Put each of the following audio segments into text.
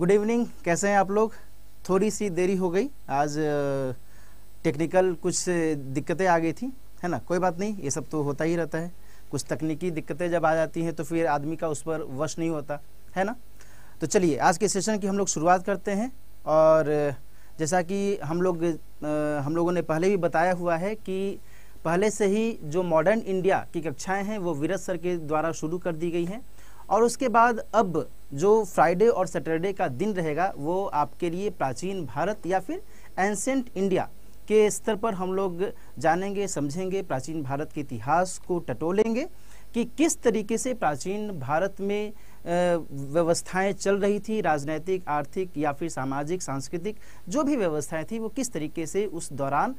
Good evening कैसे हैं आप लोग थोड़ी सी देरी हो गई आज टेक्निकल कुछ दिक्कतें आ गई थी है ना कोई बात नहीं ये सब तो होता ही रहता है कुछ तकनीकी दिक्कतें जब आ जाती हैं तो फिर आदमी का उस पर वश नहीं होता है ना तो चलिए आज के सेशन की हम लोग शुरुआत करते हैं और जैसा कि हम लोग हम लोगों ने पहले भी बताया हुआ है कि पहले से ही जो मॉडर्न इंडिया की कक्षाएं हैं वो वीरज सर के द्वारा शुरू कर दी गई हैं और उसके बाद अब जो फ्राइडे और सैटरडे का दिन रहेगा वो आपके लिए प्राचीन भारत या फिर एंसेंट इंडिया के स्तर पर हम लोग जानेंगे समझेंगे प्राचीन भारत के इतिहास को टटोलेंगे कि किस तरीके से प्राचीन भारत में व्यवस्थाएं चल रही थी राजनैतिक आर्थिक या फिर सामाजिक सांस्कृतिक जो भी व्यवस्थाएं थी वो किस तरीके से उस दौरान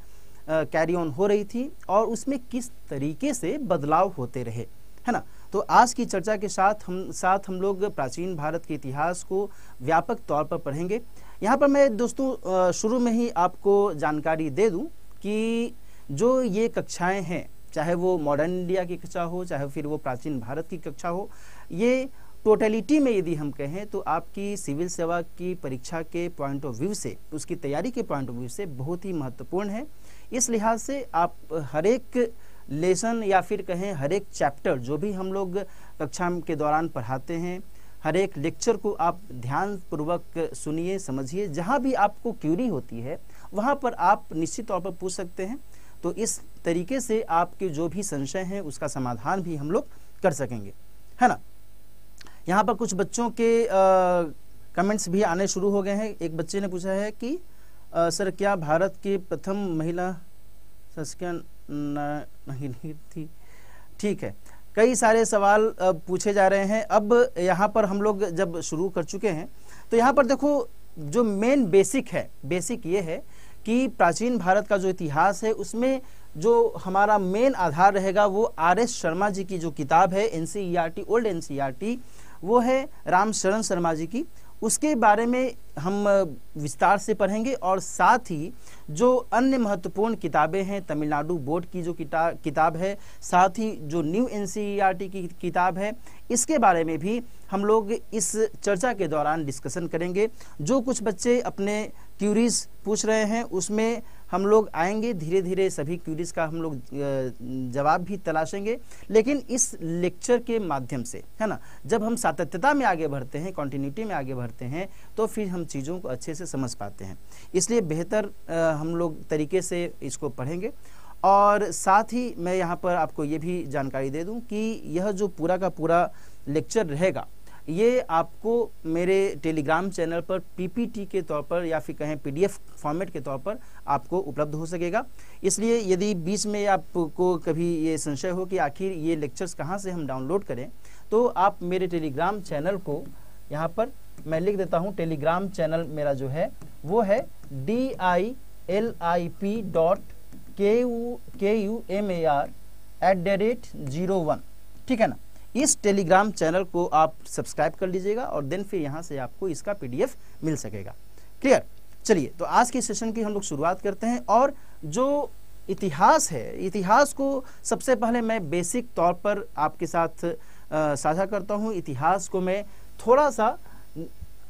कैरी ऑन हो रही थी और उसमें किस तरीके से बदलाव होते रहे है ना तो आज की चर्चा के साथ हम साथ हम लोग प्राचीन भारत के इतिहास को व्यापक तौर पर पढ़ेंगे यहाँ पर मैं दोस्तों शुरू में ही आपको जानकारी दे दूँ कि जो ये कक्षाएँ हैं चाहे वो मॉडर्न इंडिया की कक्षा हो चाहे फिर वो प्राचीन भारत की कक्षा हो ये टोटलिटी में यदि हम कहें तो आपकी सिविल सेवा की परीक्षा के पॉइंट ऑफ व्यू से उसकी तैयारी के पॉइंट ऑफ व्यू से बहुत ही महत्वपूर्ण है इस लिहाज से आप हर एक लेसन या फिर कहें हर एक चैप्टर जो भी हम लोग कक्षा के दौरान पढ़ाते हैं हर एक लेक्चर को आप ध्यानपूर्वक सुनिए समझिए जहाँ भी आपको क्यूरी होती है वहाँ पर आप निश्चित तौर पर पूछ सकते हैं तो इस तरीके से आपके जो भी संशय हैं उसका समाधान भी हम लोग कर सकेंगे है ना यहाँ पर कुछ बच्चों के आ, कमेंट्स भी आने शुरू हो गए हैं एक बच्चे ने पूछा है कि आ, सर क्या भारत के प्रथम महिला संस्करण नहीं नहीं थी ठीक है कई सारे सवाल पूछे जा रहे हैं अब यहाँ पर हम लोग जब शुरू कर चुके हैं तो यहाँ पर देखो जो मेन बेसिक है बेसिक ये है कि प्राचीन भारत का जो इतिहास है उसमें जो हमारा मेन आधार रहेगा वो आर एस शर्मा जी की जो किताब है एन ओल्ड एन वो है रामशरण शर्मा जी की उसके बारे में हम विस्तार से पढ़ेंगे और साथ ही जो अन्य महत्वपूर्ण किताबें हैं तमिलनाडु बोर्ड की जो किताब किताब है साथ ही जो न्यू एन की किताब है इसके बारे में भी हम लोग इस चर्चा के दौरान डिस्कशन करेंगे जो कुछ बच्चे अपने क्यूरीज पूछ रहे हैं उसमें हम लोग आएंगे धीरे धीरे सभी क्यूरीज का हम लोग जवाब भी तलाशेंगे लेकिन इस लेक्चर के माध्यम से है ना जब हम सातत्यता में आगे बढ़ते हैं कॉन्टीन्यूटी में आगे बढ़ते हैं तो फिर हम चीज़ों को अच्छे से समझ पाते हैं इसलिए बेहतर हम लोग तरीके से इसको पढ़ेंगे और साथ ही मैं यहाँ पर आपको ये भी जानकारी दे दूँ कि यह जो पूरा का पूरा लेक्चर रहेगा ये आपको मेरे टेलीग्राम चैनल पर पीपीटी के तौर पर या फिर कहें पीडीएफ फॉर्मेट के तौर पर आपको उपलब्ध हो सकेगा इसलिए यदि बीच में आपको कभी ये संशय हो कि आखिर ये लेक्चर्स कहाँ से हम डाउनलोड करें तो आप मेरे टेलीग्राम चैनल को यहाँ पर मैं लिख देता हूँ टेलीग्राम चैनल मेरा जो है वो है D I L I P dot K U K U M A R at the rate zero one ठीक है ना इस टेलीग्राम चैनल को आप सब्सक्राइब कर लीजिएगा और देन फिर यहाँ से आपको इसका पीडीएफ मिल सकेगा क्लियर चलिए तो आज के सेशन की हम लोग शुरुआत करते हैं और जो इतिहास है इतिहास को सबसे पहले मैं बेसिक तौर पर आपके साथ साझा करता हूँ इतिहास को मैं थोड़ा सा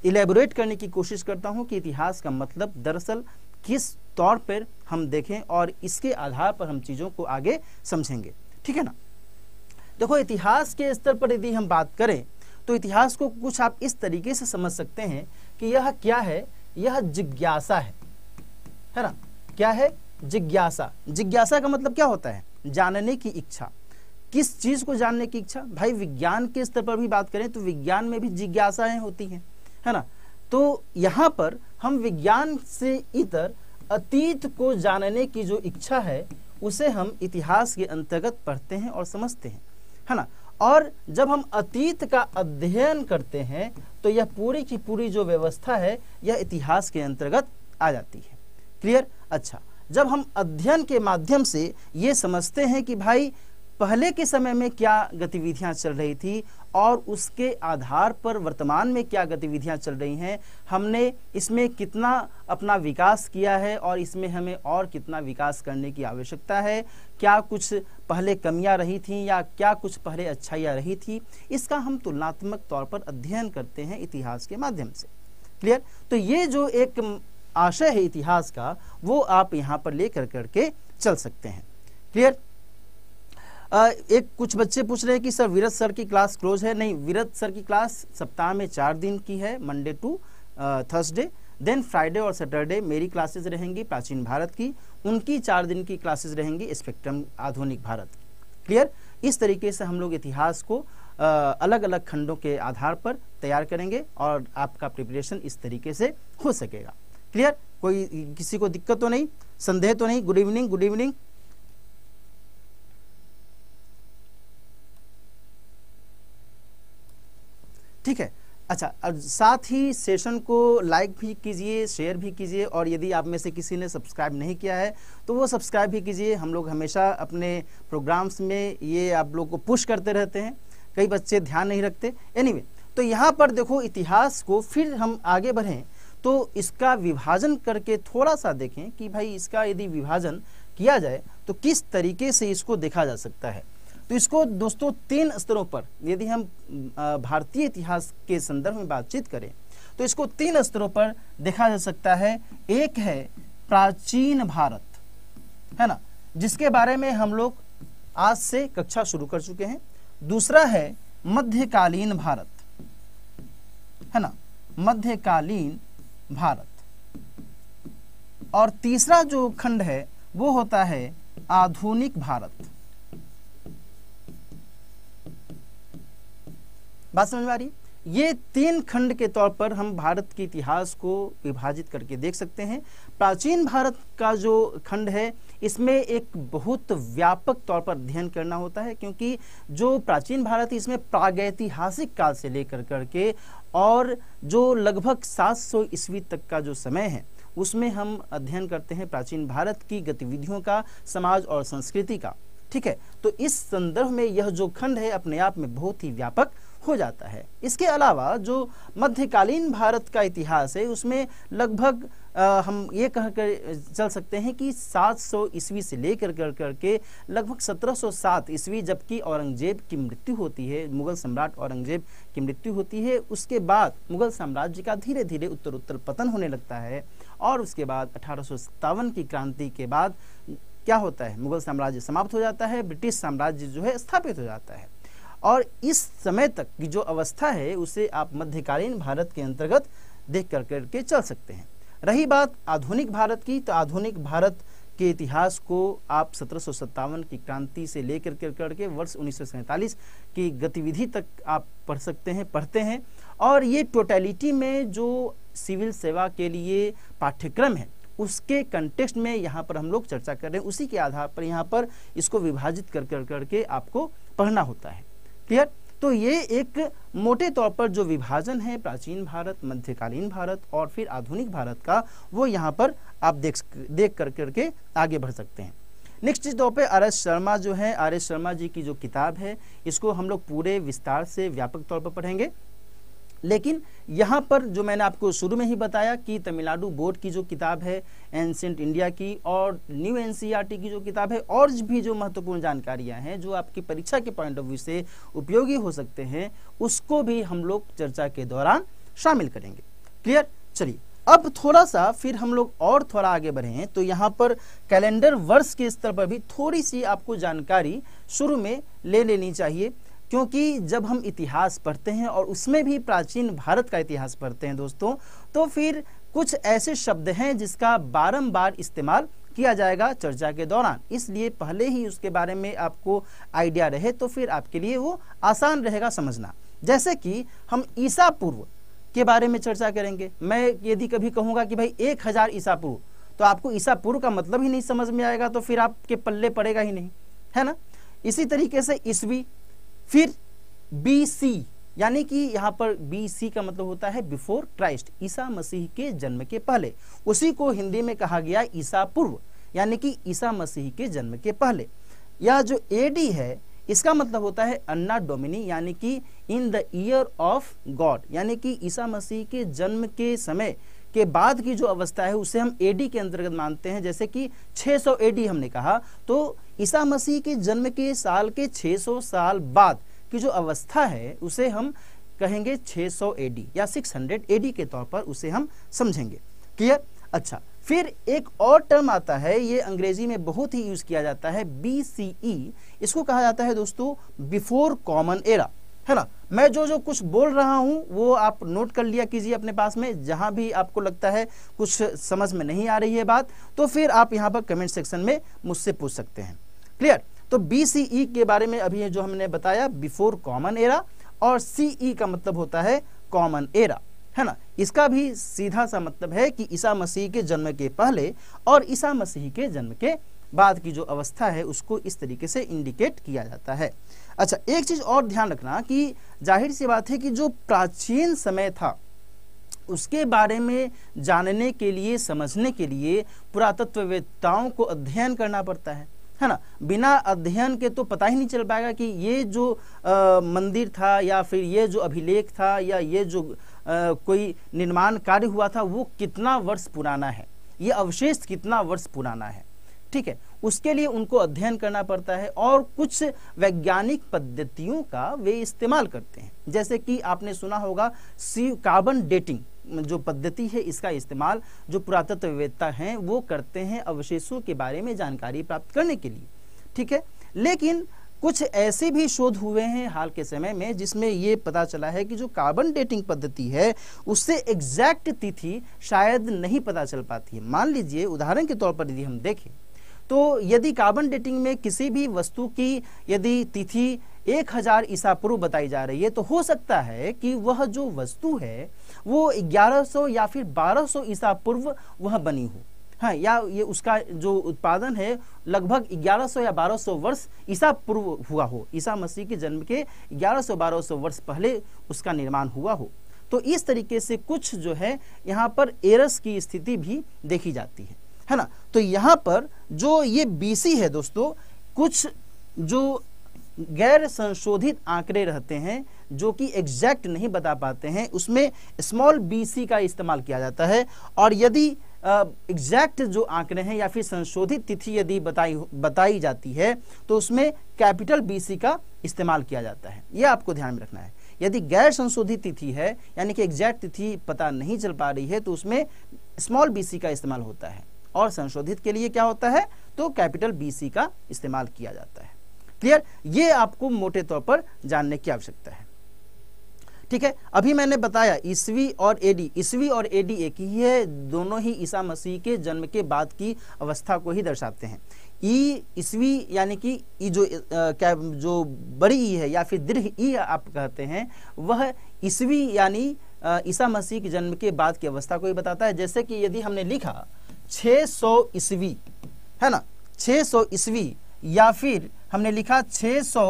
इलेबोरेट करने की कोशिश करता हूँ कि इतिहास का मतलब दरअसल किस तौर पर हम देखें और इसके आधार पर हम चीज़ों को आगे समझेंगे ठीक है ना देखो इतिहास के स्तर पर यदि हम बात करें तो इतिहास को कुछ आप इस तरीके से समझ सकते हैं कि यह क्या है यह जिज्ञासा है है ना क्या है जिज्ञासा जिज्ञासा का मतलब क्या होता है जानने की इच्छा किस चीज को जानने की इच्छा भाई विज्ञान के स्तर पर भी बात करें तो विज्ञान में भी जिज्ञासाएं होती हैं है ना तो यहाँ पर हम विज्ञान से इतर अतीत को जानने की जो इच्छा है उसे हम इतिहास के अंतर्गत पढ़ते हैं और समझते हैं है ना और जब हम अतीत का अध्ययन करते हैं तो यह पूरी की पूरी जो व्यवस्था है यह इतिहास के अंतर्गत आ जाती है क्लियर अच्छा जब हम अध्ययन के माध्यम से ये समझते हैं कि भाई पहले के समय में क्या गतिविधियां चल रही थी और उसके आधार पर वर्तमान में क्या गतिविधियां चल रही हैं हमने इसमें कितना अपना विकास किया है और इसमें हमें और कितना विकास करने की आवश्यकता है क्या कुछ पहले कमियां रही थी या क्या कुछ पहले अच्छाइयाँ रही थी इसका हम तुलनात्मक तौर पर अध्ययन करते हैं इतिहास के माध्यम से क्लियर तो ये जो एक आशय है इतिहास का वो आप यहाँ पर ले कर करके चल सकते हैं क्लियर एक कुछ बच्चे पूछ रहे हैं कि सर वीरत सर की क्लास क्लोज है नहीं वीरत सर की क्लास सप्ताह में चार दिन की है Monday to Thursday then Friday और सैटरडे मेरी क्लासेज रहेंगी प्राचीन भारत की उनकी चार दिन की क्लासेज रहेंगी स्पेक्ट्रम आधुनिक भारत क्लियर इस तरीके से हम लोग इतिहास को आ, अलग अलग खंडों के आधार पर तैयार करेंगे और आपका प्रिपरेशन इस तरीके से हो सकेगा क्लियर कोई किसी को दिक्कत तो नहीं संदेह तो नहीं गुड इवनिंग गुड इवनिंग ठीक है अच्छा और साथ ही सेशन को लाइक भी कीजिए शेयर भी कीजिए और यदि आप में से किसी ने सब्सक्राइब नहीं किया है तो वो सब्सक्राइब भी कीजिए हम लोग हमेशा अपने प्रोग्राम्स में ये आप लोग को पुश करते रहते हैं कई बच्चे ध्यान नहीं रखते एनीवे anyway, तो यहाँ पर देखो इतिहास को फिर हम आगे बढ़ें तो इसका विभाजन करके थोड़ा सा देखें कि भाई इसका यदि विभाजन किया जाए तो किस तरीके से इसको देखा जा सकता है तो इसको दोस्तों तीन स्तरों पर यदि हम भारतीय इतिहास के संदर्भ में बातचीत करें तो इसको तीन स्तरों पर देखा जा सकता है एक है प्राचीन भारत है ना जिसके बारे में हम लोग आज से कक्षा शुरू कर चुके हैं दूसरा है मध्यकालीन भारत है ना मध्यकालीन भारत और तीसरा जो खंड है वो होता है आधुनिक भारत बात समझ में आ रही है ये तीन खंड के तौर पर हम भारत के इतिहास को विभाजित करके देख सकते हैं प्राचीन भारत का जो खंड है इसमें एक बहुत व्यापक तौर पर अध्ययन करना होता है क्योंकि जो प्राचीन भारत इसमें प्रागैतिहासिक काल से लेकर करके और जो लगभग 700 ईस्वी तक का जो समय है उसमें हम अध्ययन करते हैं प्राचीन भारत की गतिविधियों का समाज और संस्कृति का ठीक है तो इस संदर्भ में यह जो खंड है अपने आप में बहुत ही व्यापक हो जाता है इसके अलावा जो मध्यकालीन भारत का इतिहास है उसमें लगभग आ, हम ये कह कर चल सकते हैं कि 700 ईस्वी से लेकर कर करके लगभग 1707 ईस्वी जबकि औरंगजेब की मृत्यु होती है मुगल सम्राट औरंगजेब की मृत्यु होती है उसके बाद मुगल साम्राज्य का धीरे धीरे उत्तर उत्तर पतन होने लगता है और उसके बाद अठारह की क्रांति के बाद क्या होता है मुगल साम्राज्य समाप्त हो जाता है ब्रिटिश साम्राज्य जो है स्थापित हो जाता है और इस समय तक की जो अवस्था है उसे आप मध्यकालीन भारत के अंतर्गत देख कर करके चल सकते हैं रही बात आधुनिक भारत की तो आधुनिक भारत के इतिहास को आप सत्रह की क्रांति से लेकर कर करके वर्ष उन्नीस की गतिविधि तक आप पढ़ सकते हैं पढ़ते हैं और ये टोटलिटी में जो सिविल सेवा के लिए पाठ्यक्रम है उसके कंटेक्स्ट में यहाँ पर हम लोग चर्चा कर रहे हैं उसी के आधार पर यहाँ पर इसको विभाजित कर कर करके आपको पढ़ना होता है क्लियर तो ये एक मोटे तौर पर जो विभाजन है प्राचीन भारत मध्यकालीन भारत और फिर आधुनिक भारत का वो यहाँ पर आप देख देख कर करके आगे बढ़ सकते हैं नेक्स्ट तौर पे आर एस शर्मा जो है आर एस शर्मा जी की जो किताब है इसको हम लोग पूरे विस्तार से व्यापक तौर पर पढ़ेंगे लेकिन यहाँ पर जो मैंने आपको शुरू में ही बताया कि तमिलनाडु बोर्ड की जो किताब है एंसेंट इंडिया की और न्यू एनसीईआरटी की जो किताब है और भी जो महत्वपूर्ण जानकारियाँ हैं जो आपकी परीक्षा के पॉइंट ऑफ व्यू से उपयोगी हो सकते हैं उसको भी हम लोग चर्चा के दौरान शामिल करेंगे क्लियर चलिए अब थोड़ा सा फिर हम लोग और थोड़ा आगे बढ़े तो यहाँ पर कैलेंडर वर्ष के स्तर पर भी थोड़ी सी आपको जानकारी शुरू में ले लेनी चाहिए क्योंकि जब हम इतिहास पढ़ते हैं और उसमें भी प्राचीन भारत का इतिहास पढ़ते हैं दोस्तों तो फिर कुछ ऐसे शब्द हैं जिसका बारंबार इस्तेमाल किया जाएगा चर्चा के दौरान इसलिए पहले ही उसके बारे में आपको आइडिया रहे तो फिर आपके लिए वो आसान रहेगा समझना जैसे कि हम ईसा पूर्व के बारे में चर्चा करेंगे मैं यदि कभी कहूँगा कि भाई एक हज़ार ईसा पूर्व तो आपको ईसा पूर्व का मतलब ही नहीं समझ में आएगा तो फिर आपके पल्ले पड़ेगा ही नहीं है ना इसी तरीके से ईस्वी फिर बी सी यानी कि यहाँ पर बी सी का मतलब होता है बिफोर क्राइस्ट ईसा मसीह के जन्म के पहले उसी को हिंदी में कहा गया ईसा पूर्व यानी कि ईसा मसीह के जन्म के पहले या जो ए डी है इसका मतलब होता है अन्ना डोमिनी यानी कि in the year of God यानी कि ईसा मसीह के जन्म के समय के बाद की जो अवस्था है उसे हम एडी के अंतर्गत मानते हैं जैसे कि 600 एडी हमने कहा तो ईसा मसीह के जन्म के साल के 600 साल बाद की जो अवस्था है उसे हम कहेंगे 600 एडी या 600 एडी के तौर पर उसे हम समझेंगे क्लियर अच्छा फिर एक और टर्म आता है ये अंग्रेजी में बहुत ही यूज किया जाता है बी e। इसको कहा जाता है दोस्तों बिफोर कॉमन एरा है ना मैं जो जो कुछ बोल रहा हूँ वो आप नोट कर लिया कीजिए अपने पास में जहाँ भी आपको लगता है कुछ समझ में नहीं आ रही है बात तो फिर आप यहाँ पर कमेंट सेक्शन में मुझसे पूछ सकते हैं क्लियर तो बी सी ई के बारे में अभी जो हमने बताया बिफोर कॉमन एरा और सी ई e का मतलब होता है कॉमन एरा है ना इसका भी सीधा सा मतलब है कि ईसा मसीह के जन्म के पहले और ईसा मसीह के जन्म के बाद की जो अवस्था है उसको इस तरीके से इंडिकेट किया जाता है अच्छा एक चीज़ और ध्यान रखना कि जाहिर सी बात है कि जो प्राचीन समय था उसके बारे में जानने के लिए समझने के लिए पुरातत्ववेत्ताओं को अध्ययन करना पड़ता है है ना बिना अध्ययन के तो पता ही नहीं चल पाएगा कि ये जो आ, मंदिर था या फिर ये जो अभिलेख था या ये जो आ, कोई निर्माण कार्य हुआ था वो कितना वर्ष पुराना है ये अवशेष कितना वर्ष पुराना है ठीक है उसके लिए उनको अध्ययन करना पड़ता है और कुछ वैज्ञानिक पद्धतियों का वे इस्तेमाल करते हैं जैसे कि आपने सुना होगा सी कार्बन डेटिंग जो पद्धति है इसका इस्तेमाल जो पुरातत्ववेदता हैं वो करते हैं अवशेषों के बारे में जानकारी प्राप्त करने के लिए ठीक है लेकिन कुछ ऐसे भी शोध हुए हैं हाल के समय में जिसमें ये पता चला है कि जो कार्बन डेटिंग पद्धति है उससे एग्जैक्ट तिथि शायद नहीं पता चल पाती है मान लीजिए उदाहरण के तौर पर यदि हम देखें तो यदि कार्बन डेटिंग में किसी भी वस्तु की यदि तिथि एक हजार ईसा पूर्व बताई जा रही है तो हो सकता है कि वह जो वस्तु है वो 1100 या फिर 1200 ईसा पूर्व वह बनी हो हाँ या ये उसका जो उत्पादन है लगभग 1100 या 1200 वर्ष ईसा पूर्व हुआ हो ईसा मसीह के जन्म के 1100-1200 वर्ष पहले उसका निर्माण हुआ हो तो इस तरीके से कुछ जो है यहाँ पर एरस की स्थिति भी देखी जाती है है ना तो यहाँ पर जो ये बीसी है दोस्तों कुछ जो गैर संशोधित आंकड़े रहते हैं जो कि एग्जैक्ट नहीं बता पाते हैं उसमें स्मॉल बीसी का इस्तेमाल किया जाता है और यदि एग्जैक्ट जो आंकड़े हैं या फिर संशोधित तिथि यदि बताई बताई जाती है तो उसमें कैपिटल बीसी का इस्तेमाल किया जाता है यह आपको ध्यान में रखना है यदि गैर संशोधित तिथि है यानी कि एग्जैक्ट तिथि पता नहीं चल पा रही है तो उसमें स्मॉल बीसी का इस्तेमाल होता है और संशोधित के लिए क्या होता है तो कैपिटल बी का इस्तेमाल किया जाता है क्लियर ये आपको मोटे तौर पर जानने की आवश्यकता है ठीक है अभी मैंने बताया ईस्वी और एडी ईस्वी और एडी एक ही है दोनों ही ईसा मसीह के जन्म के बाद की अवस्था को ही दर्शाते हैं ई ईस्वी यानी कि ई जो आ, क्या जो बड़ी ई है या फिर दीर्घ ई आप कहते हैं वह ईस्वी यानी ईसा मसीह के जन्म के बाद की अवस्था को ही बताता है जैसे कि यदि हमने लिखा 600 ईस्वी है ना 600 ईस्वी या फिर हमने लिखा 600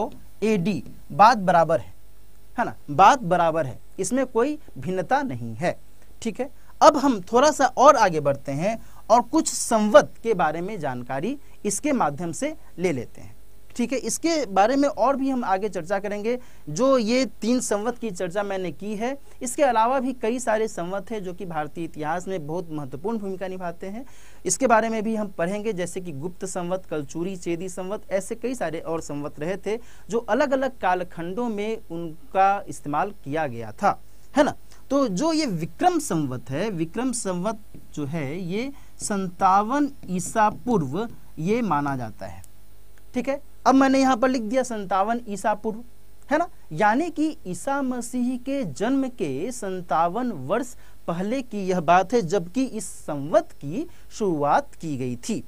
एडी बात बराबर है है ना बात बराबर है इसमें कोई भिन्नता नहीं है ठीक है अब हम थोड़ा सा और आगे बढ़ते हैं और कुछ संवत के बारे में जानकारी इसके माध्यम से ले लेते हैं ठीक है इसके बारे में और भी हम आगे चर्चा करेंगे जो ये तीन संवत की चर्चा मैंने की है इसके अलावा भी कई सारे संवत हैं जो कि भारतीय इतिहास में बहुत महत्वपूर्ण भूमिका निभाते हैं इसके बारे में भी हम पढ़ेंगे जैसे कि गुप्त संवत कलचूरी चेदी संवत ऐसे कई सारे और संवत रहे थे जो अलग अलग कालखंडों में उनका इस्तेमाल किया गया था है ना तो जो ये विक्रम संवत है विक्रम संवत जो है ये संतावन ईसा पूर्व ये माना जाता है ठीक है अब मैंने यहां पर लिख दिया संतावन ईसा पूर्व है ना यानी कि ईसा मसीह के जन्म के संतावन वर्ष पहले की यह बात है जबकि इस संवत की शुरुआत की गई थी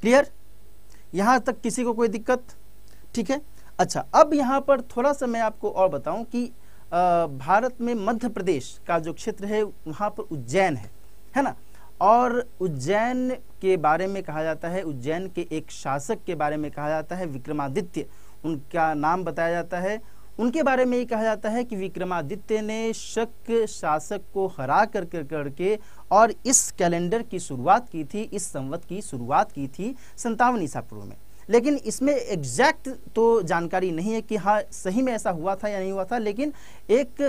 क्लियर यहां तक किसी को कोई दिक्कत ठीक है अच्छा अब यहाँ पर थोड़ा सा मैं आपको और बताऊं कि भारत में मध्य प्रदेश का जो क्षेत्र है वहां पर उज्जैन है है ना और उज्जैन के बारे में कहा जाता है उज्जैन के एक शासक के बारे में कहा जाता है विक्रमादित्य उनका नाम बताया जाता है उनके बारे में ये कहा जाता है कि विक्रमादित्य ने शक शासक को हरा कर कर करके और इस कैलेंडर की शुरुआत की थी इस संवत की शुरुआत की थी संतावन ईसा पूर्व में लेकिन इसमें एग्जैक्ट तो जानकारी नहीं है कि हाँ सही में ऐसा हुआ था या नहीं हुआ था लेकिन एक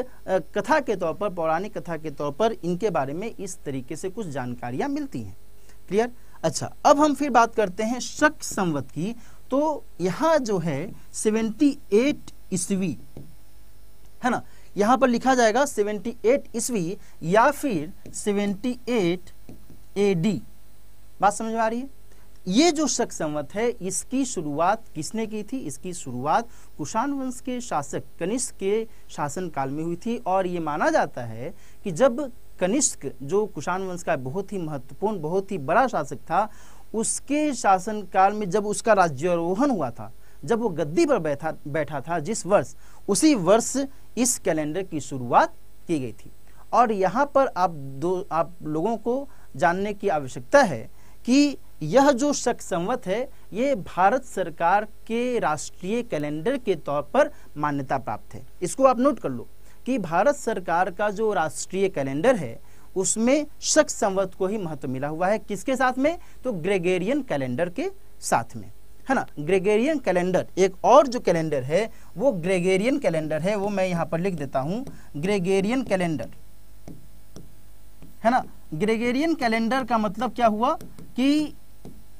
कथा के तौर पर पौराणिक कथा के तौर पर इनके बारे में इस तरीके से कुछ जानकारियां मिलती हैं क्लियर अच्छा अब हम फिर बात करते हैं शक संवत की तो यहाँ जो है सेवेंटी एट ईस्वी है ना यहाँ पर लिखा जाएगा सेवेंटी एट ईस्वी या फिर सेवेंटी ए एडी बात समझ में आ रही है ये जो शक संवत है इसकी शुरुआत किसने की थी इसकी शुरुआत कुषाण वंश के शासक कनिष्क के शासनकाल में हुई थी और ये माना जाता है कि जब कनिष्क जो कुषाण वंश का बहुत ही महत्वपूर्ण बहुत ही बड़ा शासक था उसके शासनकाल में जब उसका राज्यारोहण हुआ था जब वो गद्दी पर बैठा बैठा था जिस वर्ष उसी वर्ष इस कैलेंडर की शुरुआत की गई थी और यहाँ पर आप दो आप लोगों को जानने की आवश्यकता है कि यह जो शक संवत है ये भारत सरकार के राष्ट्रीय कैलेंडर के तौर पर मान्यता प्राप्त है इसको आप नोट कर लो कि भारत सरकार का जो राष्ट्रीय कैलेंडर है उसमें शक संवत को ही महत्व मिला हुआ है किसके साथ में तो ग्रेगेरियन कैलेंडर के साथ में है ना ग्रेगेरियन कैलेंडर एक और जो कैलेंडर है वो ग्रेगेरियन कैलेंडर है वो मैं यहाँ पर लिख देता हूँ ग्रेगेरियन कैलेंडर है ना ग्रेगेरियन कैलेंडर का मतलब क्या हुआ कि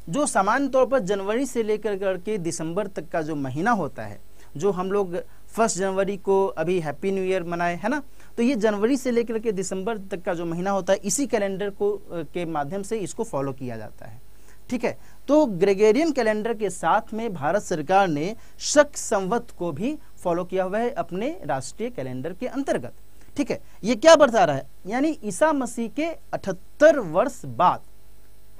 जो सामान्य तौर पर जनवरी से लेकर करके दिसंबर तक का जो महीना होता है जो हम लोग फर्स्ट जनवरी को अभी हैप्पी न्यू ईयर मनाए है ना तो ये जनवरी से लेकर के दिसंबर तक का जो महीना होता है इसी कैलेंडर को के माध्यम से इसको फॉलो किया जाता है ठीक है तो ग्रेगेरियन कैलेंडर के साथ में भारत सरकार ने शक संवत को भी फॉलो किया हुआ है अपने राष्ट्रीय कैलेंडर के अंतर्गत ठीक है ये क्या बता रहा है यानी ईसा मसीह के अठहत्तर वर्ष बाद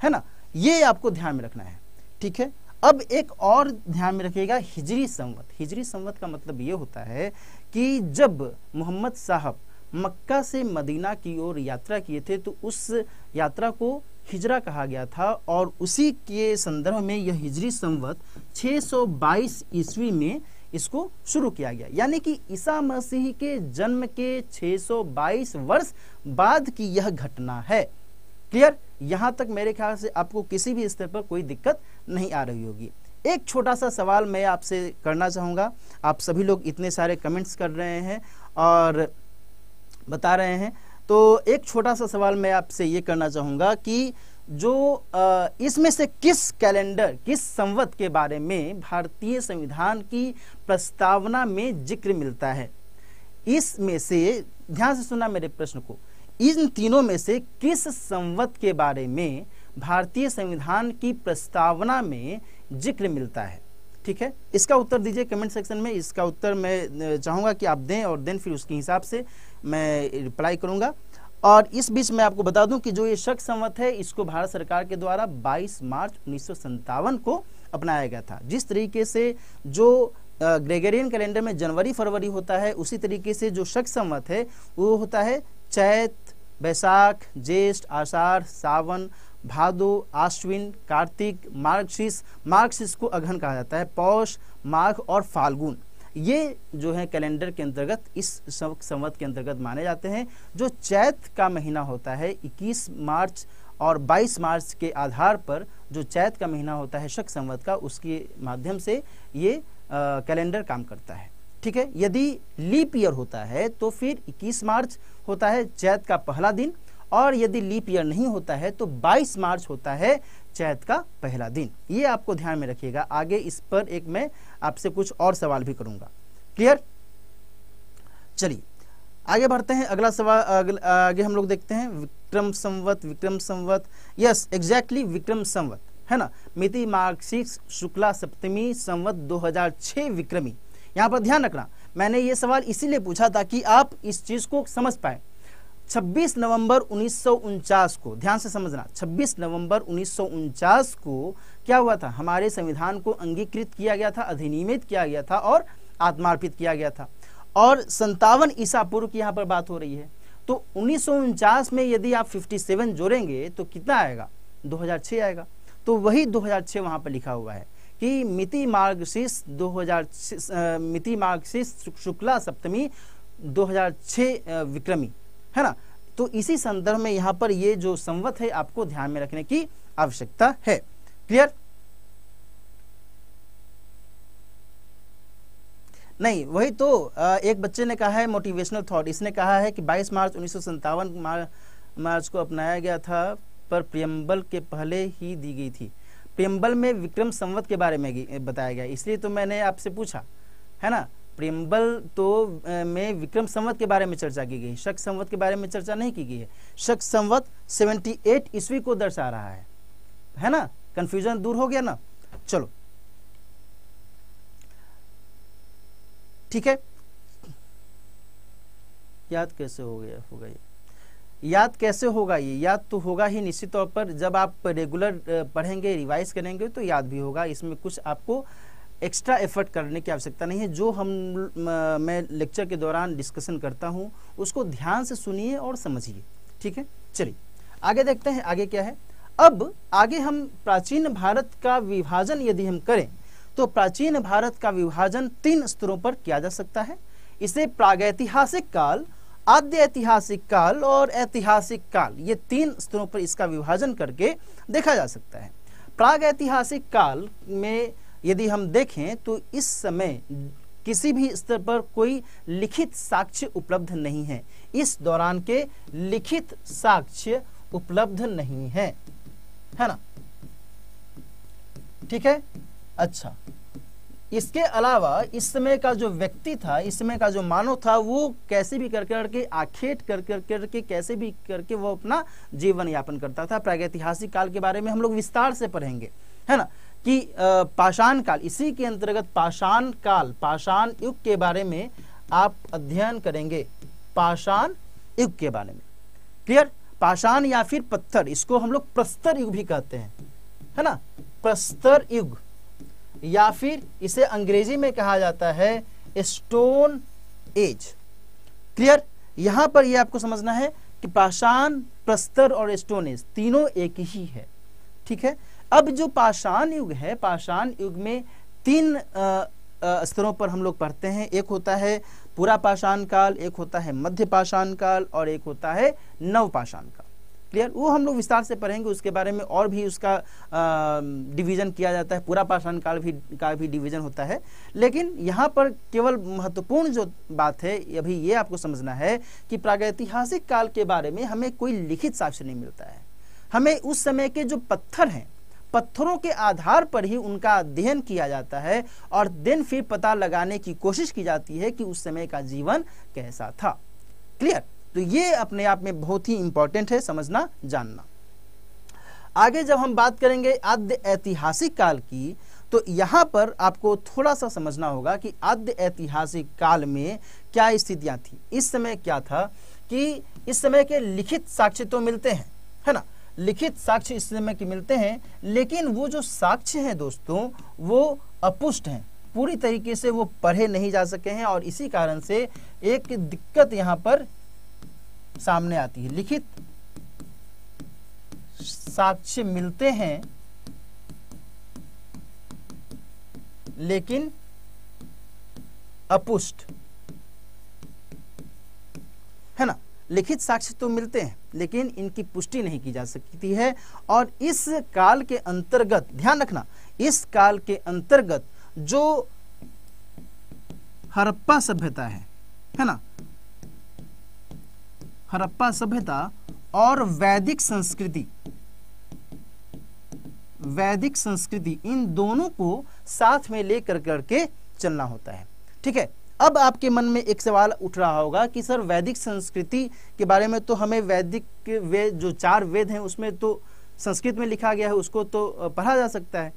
है ना ये आपको ध्यान में रखना है ठीक है अब एक और ध्यान में रखिएगा हिजरी संवत हिजरी संवत का मतलब ये होता है कि जब मोहम्मद साहब मक्का से मदीना की ओर यात्रा किए थे तो उस यात्रा को हिजरा कहा गया था और उसी के संदर्भ में यह हिजरी संवत 622 ईस्वी में इसको शुरू किया गया यानी कि ईसा मसीह के जन्म के 622 वर्ष बाद की यह घटना है क्लियर यहाँ तक मेरे ख्याल से आपको किसी भी स्तर पर कोई दिक्कत नहीं आ रही होगी एक छोटा सा सवाल मैं आपसे करना चाहूँगा आप सभी लोग इतने सारे कमेंट्स कर रहे हैं और बता रहे हैं तो एक छोटा सा सवाल मैं आपसे ये करना चाहूँगा कि जो इसमें से किस कैलेंडर किस संवत के बारे में भारतीय संविधान की प्रस्तावना में जिक्र मिलता है इसमें से ध्यान से सुना मेरे प्रश्न को इन तीनों में से किस संवत के बारे में भारतीय संविधान की प्रस्तावना में जिक्र मिलता है ठीक है इसका उत्तर दीजिए कमेंट सेक्शन में इसका उत्तर मैं चाहूँगा कि आप दें और देन फिर उसके हिसाब से मैं रिप्लाई करूँगा और इस बीच मैं आपको बता दूं कि जो ये शक संवत है इसको भारत सरकार के द्वारा 22 मार्च उन्नीस को अपनाया गया था जिस तरीके से जो ग्रेगेरियन कैलेंडर में जनवरी फरवरी होता है उसी तरीके से जो शक संवत है वो होता है चैत बैसाख ज्येष्ठ आषाढ़ सावन भादो आश्विन कार्तिक मार्गशीर्ष मार्गशीर्ष को अघन कहा जाता है पौष माघ और फाल्गुन ये जो है कैलेंडर के अंतर्गत इस संवत के अंतर्गत माने जाते हैं जो चैत का महीना होता है 21 मार्च और 22 मार्च के आधार पर जो चैत का महीना होता है शक संवत का उसके माध्यम से ये कैलेंडर काम करता है ठीक है यदि लीप ईयर होता है तो फिर 21 मार्च होता है चैत का पहला दिन और यदि लीप ईयर नहीं होता है तो 22 मार्च होता है चैत का पहला दिन ये आपको ध्यान में रखिएगा आगे इस पर एक मैं आपसे कुछ और सवाल भी करूंगा क्लियर चलिए आगे बढ़ते हैं अगला सवाल अगल, आगे हम लोग देखते हैं विक्रम संवत विक्रम संवत यस एग्जैक्टली विक्रम संवत है ना मिति मार्ग शुक्ला सप्तमी संवत 2006 विक्रमी यहां पर ध्यान रखना मैंने ये सवाल इसीलिए पूछा था कि आप इस चीज़ को समझ पाए 26 नवंबर उन्नीस को ध्यान से समझना 26 नवंबर उन्नीस को क्या हुआ था हमारे संविधान को अंगीकृत किया गया था अधिनियमित किया गया था और आत्मार्पित किया गया था और संतावन ईसा पूर्व की यहाँ पर बात हो रही है तो उन्नीस में यदि आप 57 जोड़ेंगे तो कितना आएगा 2006 आएगा तो वही 2006 वहां पर लिखा हुआ है कि मिति मार्गशीर्ष दो हजार मिति मार्गशीर्ष शुक्ला सप्तमी 2006 विक्रमी है ना तो इसी संदर्भ में यहाँ पर ये जो संवत है आपको ध्यान में रखने की आवश्यकता है क्लियर नहीं वही तो एक बच्चे ने कहा है मोटिवेशनल थॉट इसने कहा है कि 22 मार्च उन्नीस मार्च को अपनाया गया था पर प्रियम्बल के पहले ही दी गई थी प्रेम्बल में विक्रम संवत के बारे में बताया गया इसलिए तो मैंने आपसे पूछा है ना प्रेम्बल तो में विक्रम संवत के बारे में चर्चा की गई शक संवत के बारे में चर्चा नहीं की गई है शक संवत 78 ईस्वी को दर्शा रहा है है ना कंफ्यूजन दूर हो गया ना चलो ठीक है याद कैसे हो गया हो गया याद कैसे होगा ये याद तो होगा ही निश्चित तौर पर जब आप रेगुलर पढ़ेंगे रिवाइज करेंगे तो याद भी होगा इसमें कुछ आपको एक्स्ट्रा एफर्ट करने की आवश्यकता नहीं है जो हम मैं लेक्चर के दौरान डिस्कशन करता हूँ उसको ध्यान से सुनिए और समझिए ठीक है चलिए आगे देखते हैं आगे क्या है अब आगे हम प्राचीन भारत का विभाजन यदि हम करें तो प्राचीन भारत का विभाजन तीन स्तरों पर किया जा सकता है इसे प्रागैतिहासिक काल आद्य ऐतिहासिक काल और ऐतिहासिक काल ये तीन स्तरों पर इसका विभाजन करके देखा जा सकता है प्राग ऐतिहासिक काल में यदि हम देखें तो इस समय किसी भी स्तर पर कोई लिखित साक्ष्य उपलब्ध नहीं है इस दौरान के लिखित साक्ष्य उपलब्ध नहीं है है ना ठीक है अच्छा इसके अलावा इस समय का जो व्यक्ति था इस समय का जो मानव था वो कैसे भी कर करके आखेट कर कर करके कैसे भी करके वो अपना जीवन यापन करता था प्रागैतिहासिक काल के बारे में हम लोग विस्तार से पढ़ेंगे है ना कि पाषाण काल इसी के अंतर्गत पाषाण काल पाषाण युग के बारे में आप अध्ययन करेंगे पाषाण युग के बारे में क्लियर पाषाण या फिर पत्थर इसको हम लोग प्रस्तर युग भी कहते हैं है ना प्रस्तर युग या फिर इसे अंग्रेजी में कहा जाता है स्टोन एज क्लियर यहां पर यह आपको समझना है कि पाषाण प्रस्तर और स्टोन एज तीनों एक ही है ठीक है अब जो पाषाण युग है पाषाण युग में तीन स्तरों पर हम लोग पढ़ते हैं एक होता है पूरा पाषाण काल एक होता है मध्य पाषाण काल और एक होता है नव पाषाण काल क्लियर वो हम लोग विस्तार से पढ़ेंगे उसके बारे में और भी उसका डिवीज़न किया जाता है पूरा पाषाण काल भी का भी डिवीज़न होता है लेकिन यहाँ पर केवल महत्वपूर्ण जो बात है अभी ये आपको समझना है कि प्रागैतिहासिक काल के बारे में हमें कोई लिखित साक्ष्य नहीं मिलता है हमें उस समय के जो पत्थर हैं पत्थरों के आधार पर ही उनका अध्ययन किया जाता है और दिन फिर पता लगाने की कोशिश की जाती है कि उस समय का जीवन कैसा था क्लियर तो ये अपने आप में बहुत ही इंपॉर्टेंट है समझना जानना आगे जब हम बात करेंगे आद्य ऐतिहासिक काल की तो यहाँ पर आपको थोड़ा सा समझना होगा कि आद्य ऐतिहासिक काल में क्या स्थितियां थी इस समय क्या था कि इस समय के लिखित साक्ष्य तो मिलते हैं है ना लिखित साक्ष्य इस समय के मिलते हैं लेकिन वो जो साक्ष्य हैं दोस्तों वो अपुष्ट हैं पूरी तरीके से वो पढ़े नहीं जा सके हैं और इसी कारण से एक दिक्कत यहाँ पर सामने आती है लिखित साक्ष्य मिलते हैं लेकिन अपुष्ट है ना लिखित साक्ष्य तो मिलते हैं लेकिन इनकी पुष्टि नहीं की जा सकती है और इस काल के अंतर्गत ध्यान रखना इस काल के अंतर्गत जो हरप्पा सभ्यता है है ना हरप्पा सभ्यता और वैदिक संस्कृति वैदिक संस्कृति इन दोनों को साथ में लेकर करके चलना होता है ठीक है अब आपके मन में एक सवाल उठ रहा होगा कि सर वैदिक संस्कृति के बारे में तो हमें वैदिक वे जो चार वेद हैं उसमें तो संस्कृत में लिखा गया है उसको तो पढ़ा जा सकता है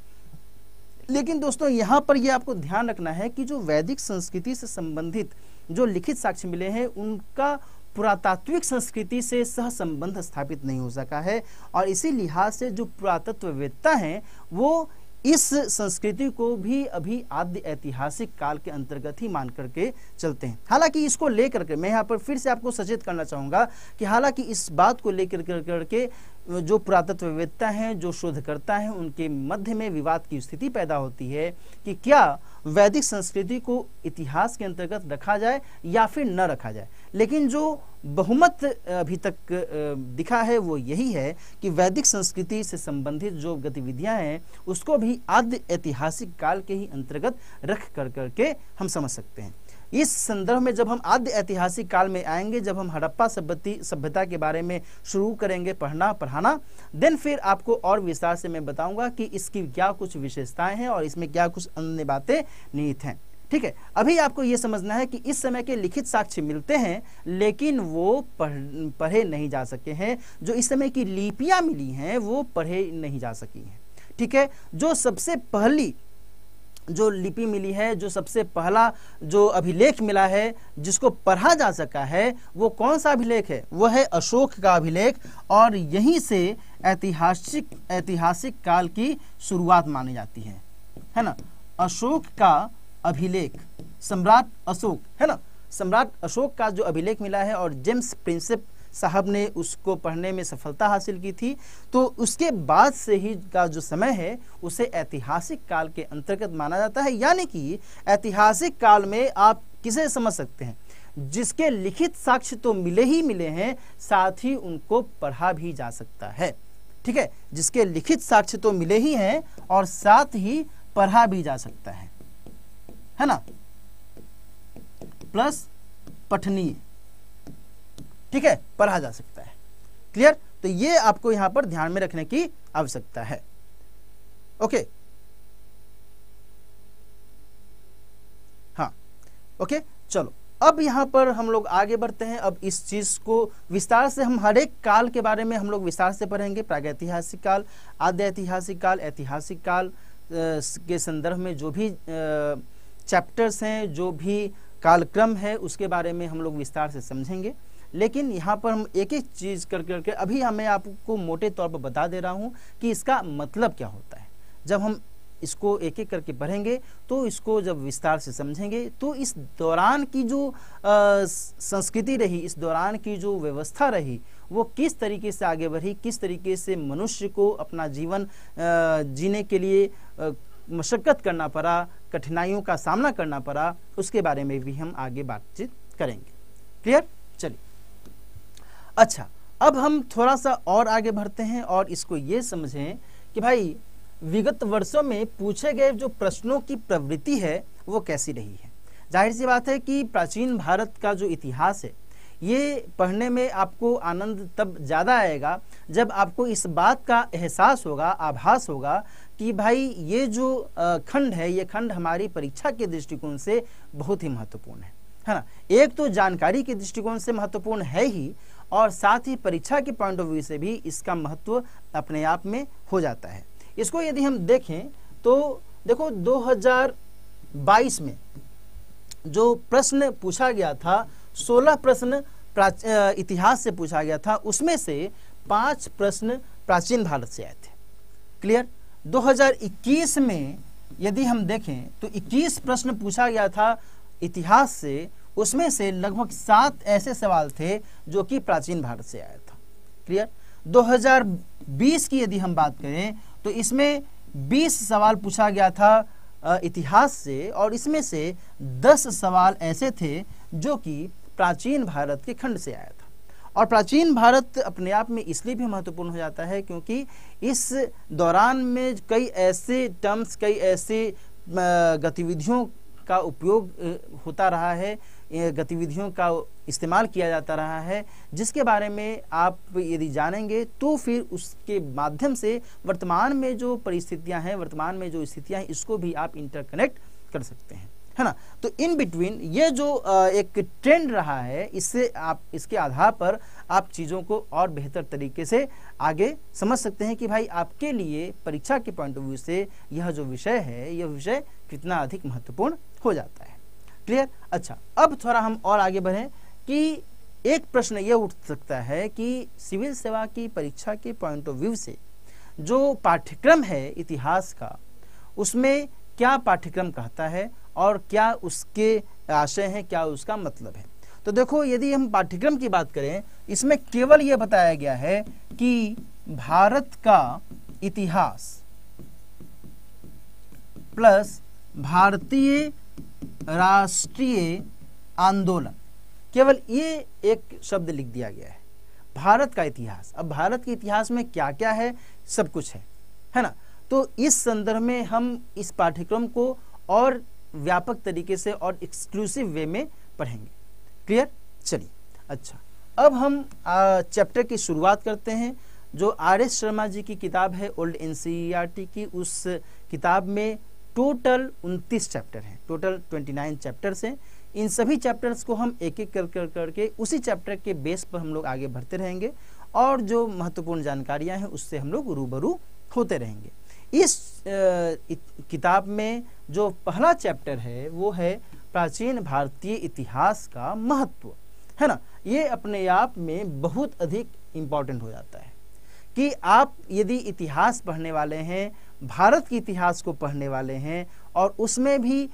लेकिन दोस्तों यहाँ पर ये यह आपको ध्यान रखना है कि जो वैदिक संस्कृति से संबंधित जो लिखित साक्ष्य मिले हैं उनका पुरातात्विक संस्कृति से सहसंबंध स्थापित नहीं हो सका है और इसी लिहाज से जो पुरातत्ववेदता हैं वो इस संस्कृति को भी अभी आद्य ऐतिहासिक काल के अंतर्गत ही मान करके चलते हैं हालांकि इसको लेकर के मैं यहाँ पर फिर से आपको सचेत करना चाहूँगा कि हालांकि इस बात को लेकर करके जो पुरातत्ववेदता हैं जो शोधकर्ता हैं उनके मध्य में विवाद की स्थिति पैदा होती है कि क्या वैदिक संस्कृति को इतिहास के अंतर्गत रखा जाए या फिर न रखा जाए लेकिन जो बहुमत अभी तक दिखा है वो यही है कि वैदिक संस्कृति से संबंधित जो गतिविधियां हैं उसको भी आद्य ऐतिहासिक काल के ही अंतर्गत रख कर करके हम समझ सकते हैं इस संदर्भ में जब हम आद्य ऐतिहासिक काल में आएंगे जब हम हड़प्पा सभ्यती सभ्यता के बारे में शुरू करेंगे पढ़ना पढ़ाना देन फिर आपको और विस्तार से मैं बताऊंगा कि इसकी क्या कुछ विशेषताएं हैं और इसमें क्या कुछ अन्य बातें निहित हैं ठीक है अभी आपको ये समझना है कि इस समय के लिखित साक्ष्य मिलते हैं लेकिन वो पढ़ पढ़े नहीं जा सके हैं जो इस समय की लिपियाँ मिली हैं वो पढ़े नहीं जा सकी हैं ठीक है जो सबसे पहली जो लिपि मिली है जो सबसे पहला जो अभिलेख मिला है जिसको पढ़ा जा सका है वो कौन सा अभिलेख है वह है अशोक का अभिलेख और यहीं से ऐतिहासिक ऐतिहासिक काल की शुरुआत मानी जाती है है ना अशोक का अभिलेख सम्राट अशोक है ना सम्राट अशोक का जो अभिलेख मिला है और जेम्स प्रिंसिप साहब ने उसको पढ़ने में सफलता हासिल की थी तो उसके बाद से ही का जो समय है उसे ऐतिहासिक काल के अंतर्गत माना जाता है यानी कि ऐतिहासिक काल में आप किसे समझ सकते हैं जिसके लिखित साक्ष्य तो मिले ही मिले हैं साथ ही उनको पढ़ा भी जा सकता है ठीक है जिसके लिखित साक्ष्य तो मिले ही हैं और साथ ही पढ़ा भी जा सकता है है ना प्लस पठनीय ठीक है पढ़ा जा सकता है क्लियर तो ये आपको यहां पर ध्यान में रखने की आवश्यकता है ओके हाँ ओके चलो अब यहां पर हम लोग आगे बढ़ते हैं अब इस चीज को विस्तार से हम हर एक काल के बारे में हम लोग विस्तार से पढ़ेंगे प्रागैतिहासिक काल आद्य ऐतिहासिक काल ऐतिहासिक काल के संदर्भ में जो भी चैप्टर्स हैं जो भी कालक्रम है उसके बारे में हम लोग विस्तार से समझेंगे लेकिन यहाँ पर हम एक एक चीज़ कर करके अभी हमें आपको मोटे तौर पर बता दे रहा हूँ कि इसका मतलब क्या होता है जब हम इसको एक एक करके पढ़ेंगे तो इसको जब विस्तार से समझेंगे तो इस दौरान की जो आ, संस्कृति रही इस दौरान की जो व्यवस्था रही वो किस तरीके से आगे बढ़ी किस तरीके से मनुष्य को अपना जीवन आ, जीने के लिए आ, मशक्क़त करना पड़ा कठिनाइयों का सामना करना पड़ा उसके बारे में भी हम आगे बातचीत करेंगे क्लियर अच्छा अब हम थोड़ा सा और आगे बढ़ते हैं और इसको ये समझें कि भाई विगत वर्षों में पूछे गए जो प्रश्नों की प्रवृत्ति है वो कैसी रही है जाहिर सी बात है कि प्राचीन भारत का जो इतिहास है ये पढ़ने में आपको आनंद तब ज़्यादा आएगा जब आपको इस बात का एहसास होगा आभास होगा कि भाई ये जो खंड है ये खंड हमारी परीक्षा के दृष्टिकोण से बहुत ही महत्वपूर्ण है है ना एक तो जानकारी के दृष्टिकोण से महत्वपूर्ण है ही और साथ ही परीक्षा के पॉइंट ऑफ व्यू से भी इसका महत्व अपने आप में हो जाता है इसको यदि हम देखें तो देखो 2022 में जो प्रश्न पूछा गया था 16 प्रश्न इतिहास से पूछा गया था उसमें से पांच प्रश्न प्राचीन भारत से आए थे क्लियर 2021 में यदि हम देखें तो 21 प्रश्न पूछा गया था इतिहास से उसमें से लगभग सात ऐसे सवाल थे जो कि प्राचीन भारत से आया था क्लियर 2020 की यदि हम बात करें तो इसमें 20 सवाल पूछा गया था इतिहास से और इसमें से 10 सवाल ऐसे थे जो कि प्राचीन भारत के खंड से आया था और प्राचीन भारत अपने आप में इसलिए भी महत्वपूर्ण हो जाता है क्योंकि इस दौरान में कई ऐसे टर्म्स कई ऐसे गतिविधियों का उपयोग होता रहा है गतिविधियों का इस्तेमाल किया जाता रहा है जिसके बारे में आप यदि जानेंगे तो फिर उसके माध्यम से वर्तमान में जो परिस्थितियां हैं वर्तमान में जो स्थितियां हैं इसको भी आप इंटरकनेक्ट कर सकते हैं है ना तो इन बिटवीन ये जो एक ट्रेंड रहा है इससे आप इसके आधार पर आप चीज़ों को और बेहतर तरीके से आगे समझ सकते हैं कि भाई आपके लिए परीक्षा के पॉइंट ऑफ व्यू से यह जो विषय है यह विषय कितना अधिक महत्वपूर्ण हो जाता है क्लियर अच्छा अब थोड़ा हम और आगे बढ़ें कि एक प्रश्न ये उठ सकता है कि सिविल सेवा की परीक्षा के पॉइंट ऑफ व्यू से जो पाठ्यक्रम है इतिहास का उसमें क्या पाठ्यक्रम कहता है और क्या उसके आशय हैं क्या उसका मतलब है तो देखो यदि हम पाठ्यक्रम की बात करें इसमें केवल यह बताया गया है कि भारत का इतिहास प्लस भारतीय राष्ट्रीय आंदोलन केवल ये एक शब्द लिख दिया गया है भारत का इतिहास अब भारत के इतिहास में क्या क्या है सब कुछ है है ना तो इस संदर्भ में हम इस पाठ्यक्रम को और व्यापक तरीके से और एक्सक्लूसिव वे में पढ़ेंगे क्लियर चलिए अच्छा अब हम चैप्टर की शुरुआत करते हैं जो आर एस शर्मा जी की किताब है ओल्ड एन e की उस किताब में टोटल उनतीस चैप्टर हैं टोटल ट्वेंटी नाइन चैप्टर्स हैं इन सभी चैप्टर्स को हम एक एक कर कर करके उसी चैप्टर के बेस पर हम लोग आगे बढ़ते रहेंगे और जो महत्वपूर्ण जानकारियां हैं उससे हम लोग रूबरू होते रहेंगे इस किताब में जो पहला चैप्टर है वो है प्राचीन भारतीय इतिहास का महत्व है ना ये अपने आप में बहुत अधिक इम्पॉर्टेंट हो जाता है कि आप यदि इतिहास पढ़ने वाले हैं भारत के इतिहास को पढ़ने वाले हैं और उसमें भी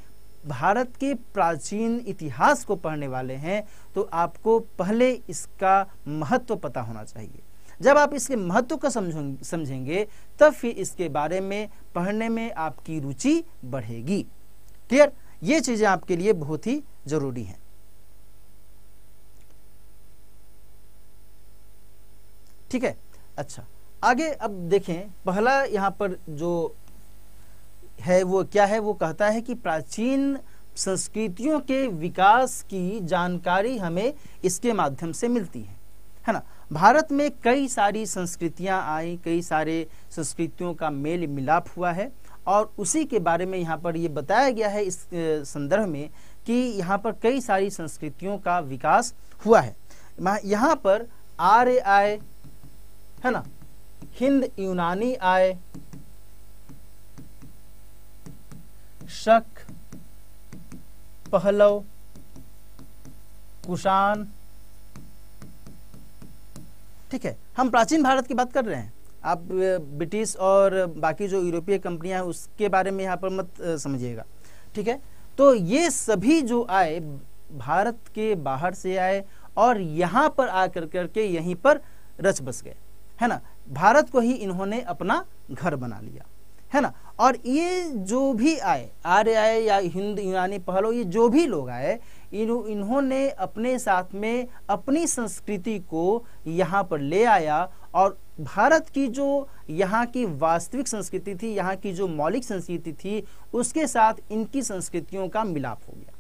भारत के प्राचीन इतिहास को पढ़ने वाले हैं तो आपको पहले इसका महत्व पता होना चाहिए जब आप इसके महत्व को समझेंगे तब फिर इसके बारे में पढ़ने में आपकी रुचि बढ़ेगी क्लियर ये चीज़ें आपके लिए बहुत ही ज़रूरी हैं ठीक है अच्छा आगे अब देखें पहला यहाँ पर जो है वो क्या है वो कहता है कि प्राचीन संस्कृतियों के विकास की जानकारी हमें इसके माध्यम से मिलती है है ना भारत में कई सारी संस्कृतियाँ आई कई सारे संस्कृतियों का मेल मिलाप हुआ है और उसी के बारे में यहाँ पर ये बताया गया है इस संदर्भ में कि यहाँ पर कई सारी संस्कृतियों का विकास हुआ है यहाँ पर आर्य आय है ना हिंद यूनानी आय शक पहलव कुशान ठीक है हम प्राचीन भारत की बात कर रहे हैं आप ब्रिटिश और बाकी जो यूरोपीय कंपनियां हैं उसके बारे में यहां पर मत समझिएगा ठीक है तो ये सभी जो आए भारत के बाहर से आए और यहां पर आकर करके यहीं पर रच बस गए है ना भारत को ही इन्होंने अपना घर बना लिया है ना और ये जो भी आए आर्य आए या हिंद यूनानी पहलो ये जो भी लोग आए इन इन्होंने अपने साथ में अपनी संस्कृति को यहाँ पर ले आया और भारत की जो यहाँ की वास्तविक संस्कृति थी यहाँ की जो मौलिक संस्कृति थी उसके साथ इनकी संस्कृतियों का मिलाप हो गया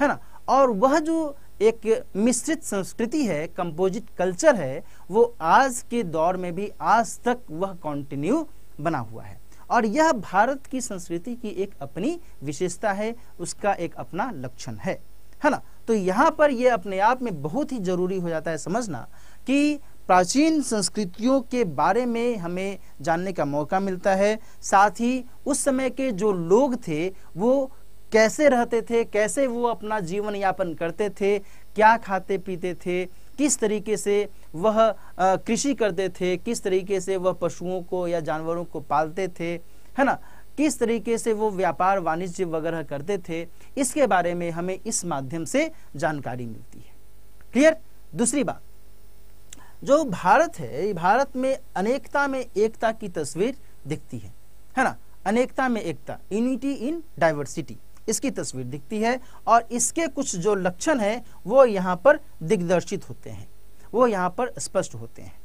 है ना और वह जो एक मिश्रित संस्कृति है कंपोजिट कल्चर है वो आज के दौर में भी आज तक वह कंटिन्यू बना हुआ है और यह भारत की संस्कृति की एक अपनी विशेषता है उसका एक अपना लक्षण है है ना तो यहाँ पर यह अपने आप में बहुत ही जरूरी हो जाता है समझना कि प्राचीन संस्कृतियों के बारे में हमें जानने का मौका मिलता है साथ ही उस समय के जो लोग थे वो कैसे रहते थे कैसे वो अपना जीवन यापन करते थे क्या खाते पीते थे किस तरीके से वह कृषि करते थे किस तरीके से वह पशुओं को या जानवरों को पालते थे है ना किस तरीके से वो व्यापार वाणिज्य वगैरह करते थे इसके बारे में हमें इस माध्यम से जानकारी मिलती है क्लियर दूसरी बात जो भारत है भारत में अनेकता में एकता की तस्वीर दिखती है है ना अनेकता में एकता यूनिटी इन डाइवर्सिटी इसकी तस्वीर दिखती है और इसके कुछ जो लक्षण हैं वो यहाँ पर दिग्दर्शित होते हैं वो यहाँ पर स्पष्ट होते हैं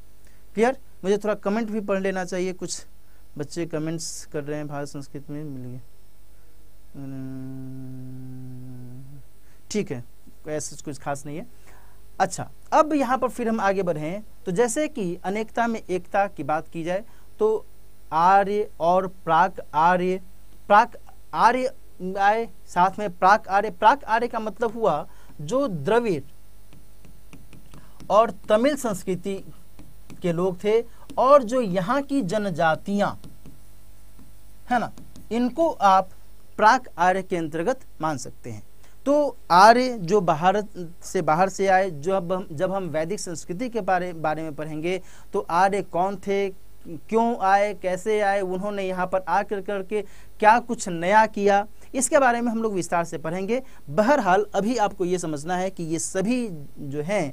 क्लियर मुझे थोड़ा कमेंट भी पढ़ लेना चाहिए कुछ बच्चे कमेंट्स कर रहे हैं भारत संस्कृत में मिल गए ठीक है ऐसा कुछ खास नहीं है अच्छा अब यहाँ पर फिर हम आगे बढ़ें तो जैसे कि अनेकता में एकता की बात की जाए तो आर्य और प्राक आर्य प्राक आर्य आए साथ में प्राक आर्य प्राक आर्य का मतलब हुआ जो द्रविड़ और तमिल संस्कृति के लोग थे और जो यहाँ की जनजातियां है ना इनको आप प्राक आर्य के अंतर्गत मान सकते हैं तो आर्य जो बाहर से बाहर से आए जो अब हम जब हम वैदिक संस्कृति के बारे बारे में पढ़ेंगे तो आर्य कौन थे क्यों आए कैसे आए उन्होंने यहाँ पर आकर करके क्या कुछ नया किया इसके बारे में हम लोग विस्तार से पढ़ेंगे बहरहाल अभी आपको ये समझना है कि ये सभी जो हैं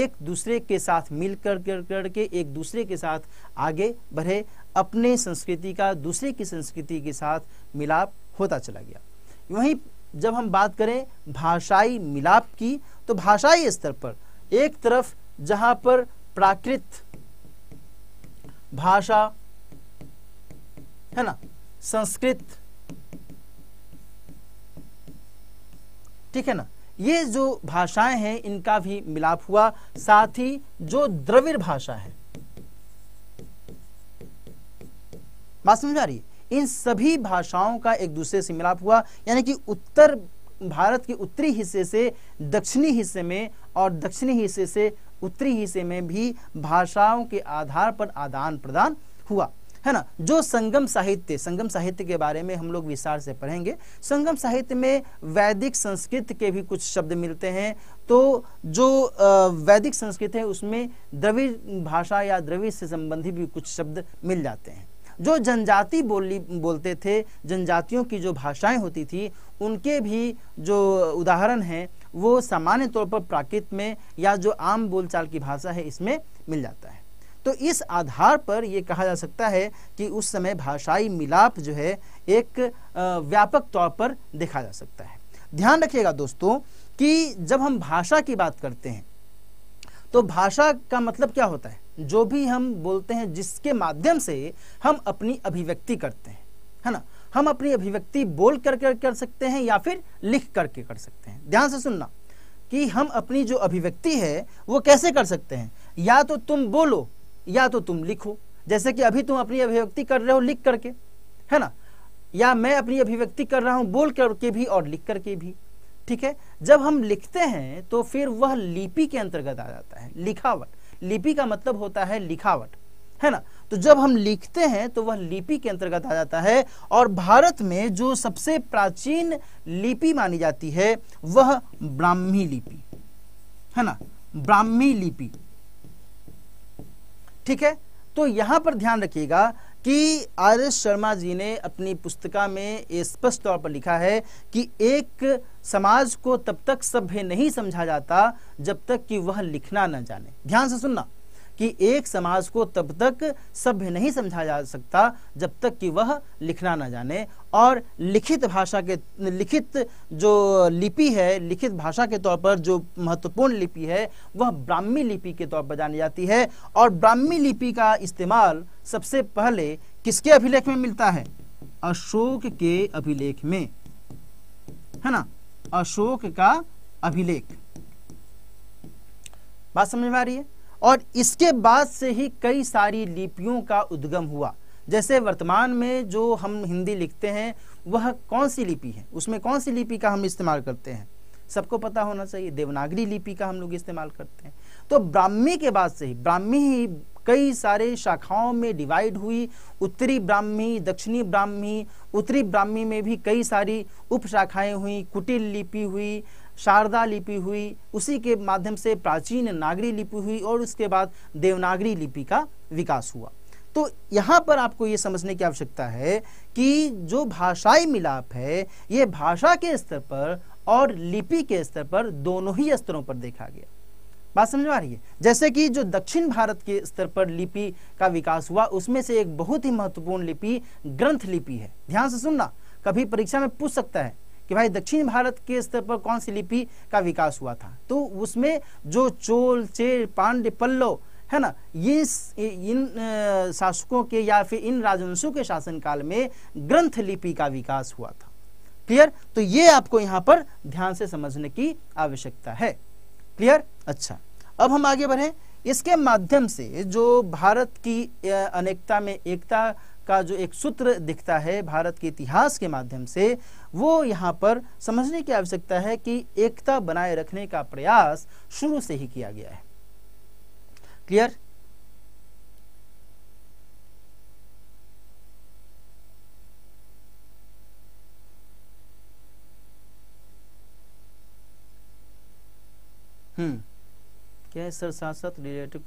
एक दूसरे के साथ मिल कर कर करके एक दूसरे के साथ आगे बढ़े अपने संस्कृति का दूसरे की संस्कृति के साथ मिलाप होता चला गया वहीं जब हम बात करें भाषाई मिलाप की तो भाषाई स्तर पर एक तरफ जहां पर प्राकृत भाषा है ना संस्कृत ठीक है ना ये जो भाषाएं हैं इनका भी मिलाप हुआ साथ ही जो द्रविड़ भाषा है बात समझ आ रही है इन सभी भाषाओं का एक दूसरे से मिलाप हुआ यानी कि उत्तर भारत के उत्तरी हिस्से से दक्षिणी हिस्से में और दक्षिणी हिस्से से उत्तरी हिस्से में भी भाषाओं के आधार पर आदान प्रदान हुआ है ना जो संगम साहित्य संगम साहित्य के बारे में हम लोग विस्तार से पढ़ेंगे संगम साहित्य में वैदिक संस्कृत के भी कुछ शब्द मिलते हैं तो जो वैदिक संस्कृत है उसमें द्रविड़ भाषा या द्रविड़ से संबंधित भी कुछ शब्द मिल जाते हैं जो जनजाति बोली बोलते थे जनजातियों की जो भाषाएं होती थी उनके भी जो उदाहरण हैं वो सामान्य तौर पर प्राकृत में या जो आम बोलचाल की भाषा है इसमें मिल जाता है तो इस आधार पर यह कहा जा सकता है कि उस समय भाषाई मिलाप जो है एक व्यापक तौर पर देखा जा सकता है ध्यान रखिएगा दोस्तों कि जब हम भाषा की बात करते हैं तो भाषा का मतलब क्या होता है जो भी हम बोलते हैं जिसके माध्यम से हम अपनी अभिव्यक्ति करते हैं है ना हम अपनी अभिव्यक्ति बोल कर कर, कर सकते हैं या फिर लिख करके कर सकते हैं ध्यान से सुनना कि हम अपनी जो अभिव्यक्ति है वो कैसे कर सकते हैं या तो तुम बोलो या तो तुम लिखो जैसे कि अभी तुम अपनी अभिव्यक्ति कर रहे हो लिख करके है ना या मैं अपनी अभिव्यक्ति कर रहा हूं बोल करके भी और लिख करके भी ठीक है जब हम लिखते हैं तो फिर वह लिपि के अंतर्गत आ जाता है लिखावट लिपि का मतलब होता है लिखावट है ना तो जब हम लिखते हैं तो वह लिपि के अंतर्गत आ जाता है और भारत में जो सबसे प्राचीन लिपि मानी जाती है वह ब्राह्मी लिपि है ना ब्राह्मी लिपि ठीक है तो यहां पर ध्यान रखिएगा कि आर एस शर्मा जी ने अपनी पुस्तिका में स्पष्ट तौर पर लिखा है कि एक समाज को तब तक सभ्य नहीं समझा जाता जब तक कि वह लिखना न जाने ध्यान से सुनना कि एक समाज को तब तक सभ्य नहीं समझा जा सकता जब तक कि वह लिखना ना जाने और लिखित भाषा के लिखित जो लिपि है लिखित भाषा के तौर पर जो महत्वपूर्ण लिपि है वह ब्राह्मी लिपि के तौर पर जानी जाती है और ब्राह्मी लिपि का इस्तेमाल सबसे पहले किसके अभिलेख में मिलता है अशोक के अभिलेख में है ना अशोक का अभिलेख बात समझ में आ रही है और इसके बाद से ही कई सारी लिपियों का उद्गम हुआ जैसे वर्तमान में जो हम हिंदी लिखते हैं वह कौन सी लिपि है उसमें कौन सी लिपि का हम इस्तेमाल करते हैं सबको पता होना चाहिए देवनागरी लिपि का हम लोग इस्तेमाल करते हैं तो ब्राह्मी के बाद से ही ब्राह्मी ही कई सारे शाखाओं में डिवाइड हुई उत्तरी ब्राह्मी दक्षिणी ब्राह्मी उत्तरी ब्राह्मी में भी कई सारी उप शाखाएं हुई कुटिल लिपि हुई शारदा लिपि हुई उसी के माध्यम से प्राचीन नागरी लिपि हुई और उसके बाद देवनागरी लिपि का विकास हुआ तो यहाँ पर आपको ये समझने की आवश्यकता है कि जो भाषाई मिलाप है ये भाषा के स्तर पर और लिपि के स्तर पर दोनों ही स्तरों पर देखा गया बात समझ में आ रही है जैसे कि जो दक्षिण भारत के स्तर पर लिपि का विकास हुआ उसमें से एक बहुत ही महत्वपूर्ण लिपि ग्रंथ लिपि है ध्यान से सुनना कभी परीक्षा में पूछ सकता है कि भाई दक्षिण भारत के स्तर पर कौन सी लिपि का विकास हुआ था तो उसमें जो चोल चेर पांड्य पल्लो है ना ये इन शासकों के या फिर इन राजवंशों के शासनकाल में ग्रंथ लिपि का विकास हुआ था क्लियर तो ये आपको यहाँ पर ध्यान से समझने की आवश्यकता है क्लियर अच्छा अब हम आगे बढ़े इसके माध्यम से जो भारत की अनेकता में एकता का जो एक सूत्र दिखता है भारत के इतिहास के माध्यम से वो यहाँ पर समझने की आवश्यकता है कि एकता बनाए रखने का प्रयास शुरू से ही किया गया है क्लियर हम्म क्या है सर साथ साथ रिलेटिव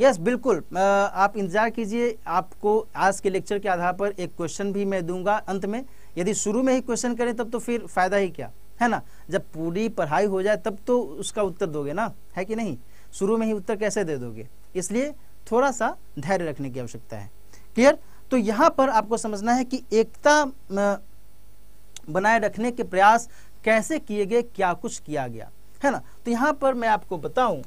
यस बिल्कुल आ, आप इंतज़ार कीजिए आपको आज के लेक्चर के आधार पर एक क्वेश्चन भी मैं दूंगा अंत में यदि शुरू में ही क्वेश्चन करें तब तो फिर फ़ायदा ही क्या है ना जब पूरी पढ़ाई हो जाए तब तो उसका उत्तर दोगे ना है कि नहीं शुरू में ही उत्तर कैसे दे दोगे इसलिए थोड़ा सा धैर्य रखने की आवश्यकता है क्लियर तो यहाँ पर आपको समझना है कि एकता बनाए रखने के प्रयास कैसे किए गए क्या कुछ किया गया है ना तो यहाँ पर मैं आपको बताऊं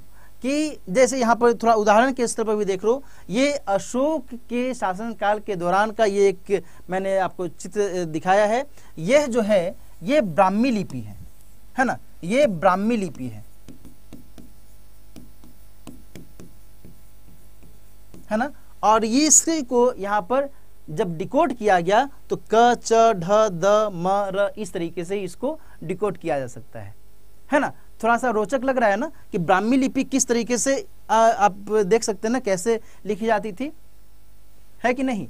कि जैसे यहाँ पर थोड़ा उदाहरण के स्तर पर भी देख लो ये अशोक के शासनकाल के दौरान का ये एक मैंने आपको चित्र दिखाया है यह जो है ये ब्राह्मी लिपि है है ना ये ब्राह्मी लिपि है है ना और ये इसके को यहाँ पर जब डिकोड किया गया तो क च ढ द म र इस तरीके से इसको डिकोड किया जा सकता है है ना थोड़ा सा रोचक लग रहा है ना कि ब्राह्मी लिपि किस तरीके से आ, आप देख सकते हैं ना कैसे लिखी जाती थी है कि नहीं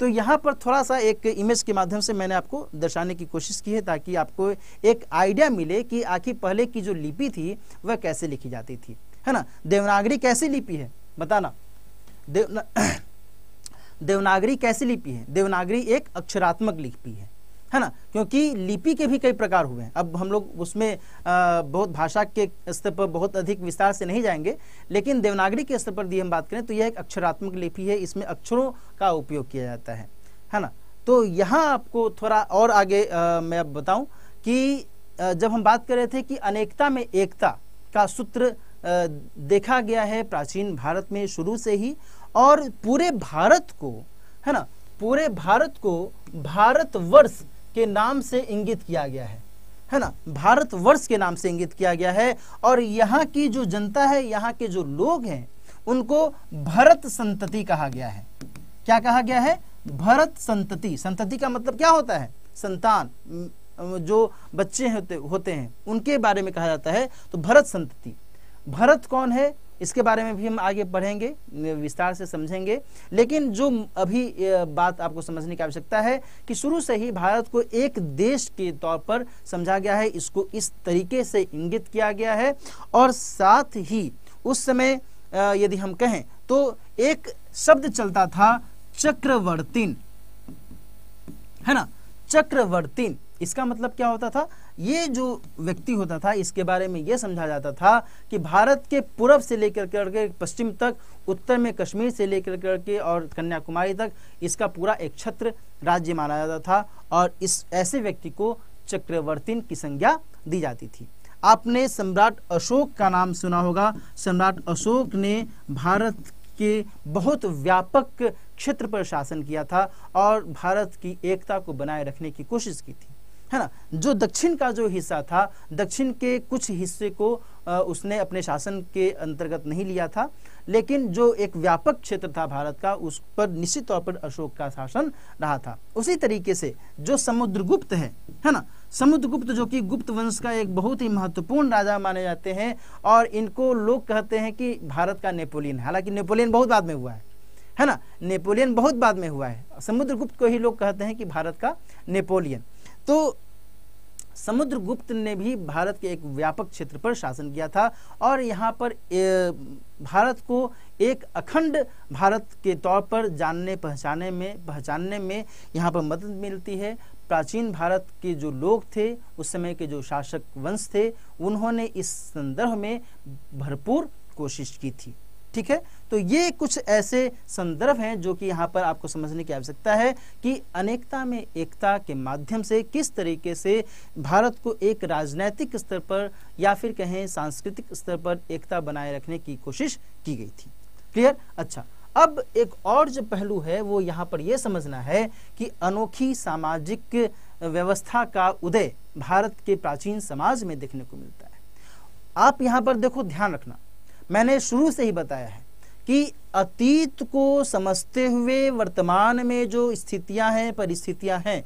तो यहाँ पर थोड़ा सा एक इमेज के माध्यम से मैंने आपको दर्शाने की कोशिश की है ताकि आपको एक आइडिया मिले कि आखिर पहले की जो लिपि थी वह कैसे लिखी जाती थी है ना देवनागरी कैसी लिपि है बताना देवना देवनागरी कैसी लिपि है देवनागरी एक अक्षरात्मक लिपि है है ना क्योंकि लिपि के भी कई प्रकार हुए हैं अब हम लोग उसमें बहुत भाषा के स्तर पर बहुत अधिक विस्तार से नहीं जाएंगे लेकिन देवनागरी के स्तर पर यदि हम बात करें तो यह एक अक्षरात्मक लिपि है इसमें अक्षरों का उपयोग किया जाता है है ना तो यहाँ आपको थोड़ा और आगे आ, मैं अब बताऊँ कि जब हम बात कर रहे थे कि अनेकता में एकता का सूत्र देखा गया है प्राचीन भारत में शुरू से ही और पूरे भारत को है ना पूरे भारत को भारतवर्ष के नाम से इंगित किया गया है है ना भारतवर्ष के नाम से इंगित किया गया है और यहाँ की जो जनता है यहाँ के जो लोग हैं उनको भरत संतति कहा गया है क्या कहा गया है भरत संतति संतति का मतलब क्या होता है संतान जो बच्चे होते होते हैं उनके बारे में कहा जाता है तो भरत संतति भरत कौन है इसके बारे में भी हम आगे बढ़ेंगे विस्तार से समझेंगे लेकिन जो अभी बात आपको समझने की आवश्यकता है कि शुरू से ही भारत को एक देश के तौर पर समझा गया है इसको इस तरीके से इंगित किया गया है और साथ ही उस समय यदि हम कहें तो एक शब्द चलता था चक्रवर्तीन है ना चक्रवर्तीन इसका मतलब क्या होता था ये जो व्यक्ति होता था इसके बारे में ये समझा जाता था कि भारत के पूर्व से लेकर करके पश्चिम तक उत्तर में कश्मीर से लेकर करके और कन्याकुमारी तक इसका पूरा एक छत्र राज्य माना जाता था और इस ऐसे व्यक्ति को चक्रवर्तीन की संज्ञा दी जाती थी आपने सम्राट अशोक का नाम सुना होगा सम्राट अशोक ने भारत के बहुत व्यापक क्षेत्र पर शासन किया था और भारत की एकता को बनाए रखने की कोशिश की थी है ना जो दक्षिण का जो हिस्सा था दक्षिण के कुछ हिस्से को उसने अपने शासन के अंतर्गत नहीं लिया था लेकिन जो एक व्यापक क्षेत्र था भारत का उस पर निश्चित तौर पर अशोक का शासन रहा था उसी तरीके से जो समुद्रगुप्त है है ना समुद्रगुप्त जो कि गुप्त वंश का एक बहुत ही महत्वपूर्ण राजा माने जाते हैं और इनको लोग कहते हैं कि भारत का नेपोलियन हालांकि नेपोलियन बहुत बाद में हुआ है है ना नेपोलियन बहुत बाद में हुआ है समुद्रगुप्त को ही लोग कहते हैं कि भारत का नेपोलियन तो समुद्रगुप्त ने भी भारत के एक व्यापक क्षेत्र पर शासन किया था और यहाँ पर भारत को एक अखंड भारत के तौर पर जानने पहचाने में पहचानने में यहाँ पर मदद मिलती है प्राचीन भारत के जो लोग थे उस समय के जो शासक वंश थे उन्होंने इस संदर्भ में भरपूर कोशिश की थी ठीक है तो ये कुछ ऐसे संदर्भ हैं जो कि यहाँ पर आपको समझने की आवश्यकता है कि अनेकता में एकता के माध्यम से किस तरीके से भारत को एक राजनैतिक स्तर पर या फिर कहें सांस्कृतिक स्तर पर एकता बनाए रखने की कोशिश की गई थी क्लियर अच्छा अब एक और जो पहलू है वो यहाँ पर यह समझना है कि अनोखी सामाजिक व्यवस्था का उदय भारत के प्राचीन समाज में देखने को मिलता है आप यहाँ पर देखो ध्यान रखना मैंने शुरू से ही बताया है कि अतीत को समझते हुए वर्तमान में जो स्थितियां हैं परिस्थितियां हैं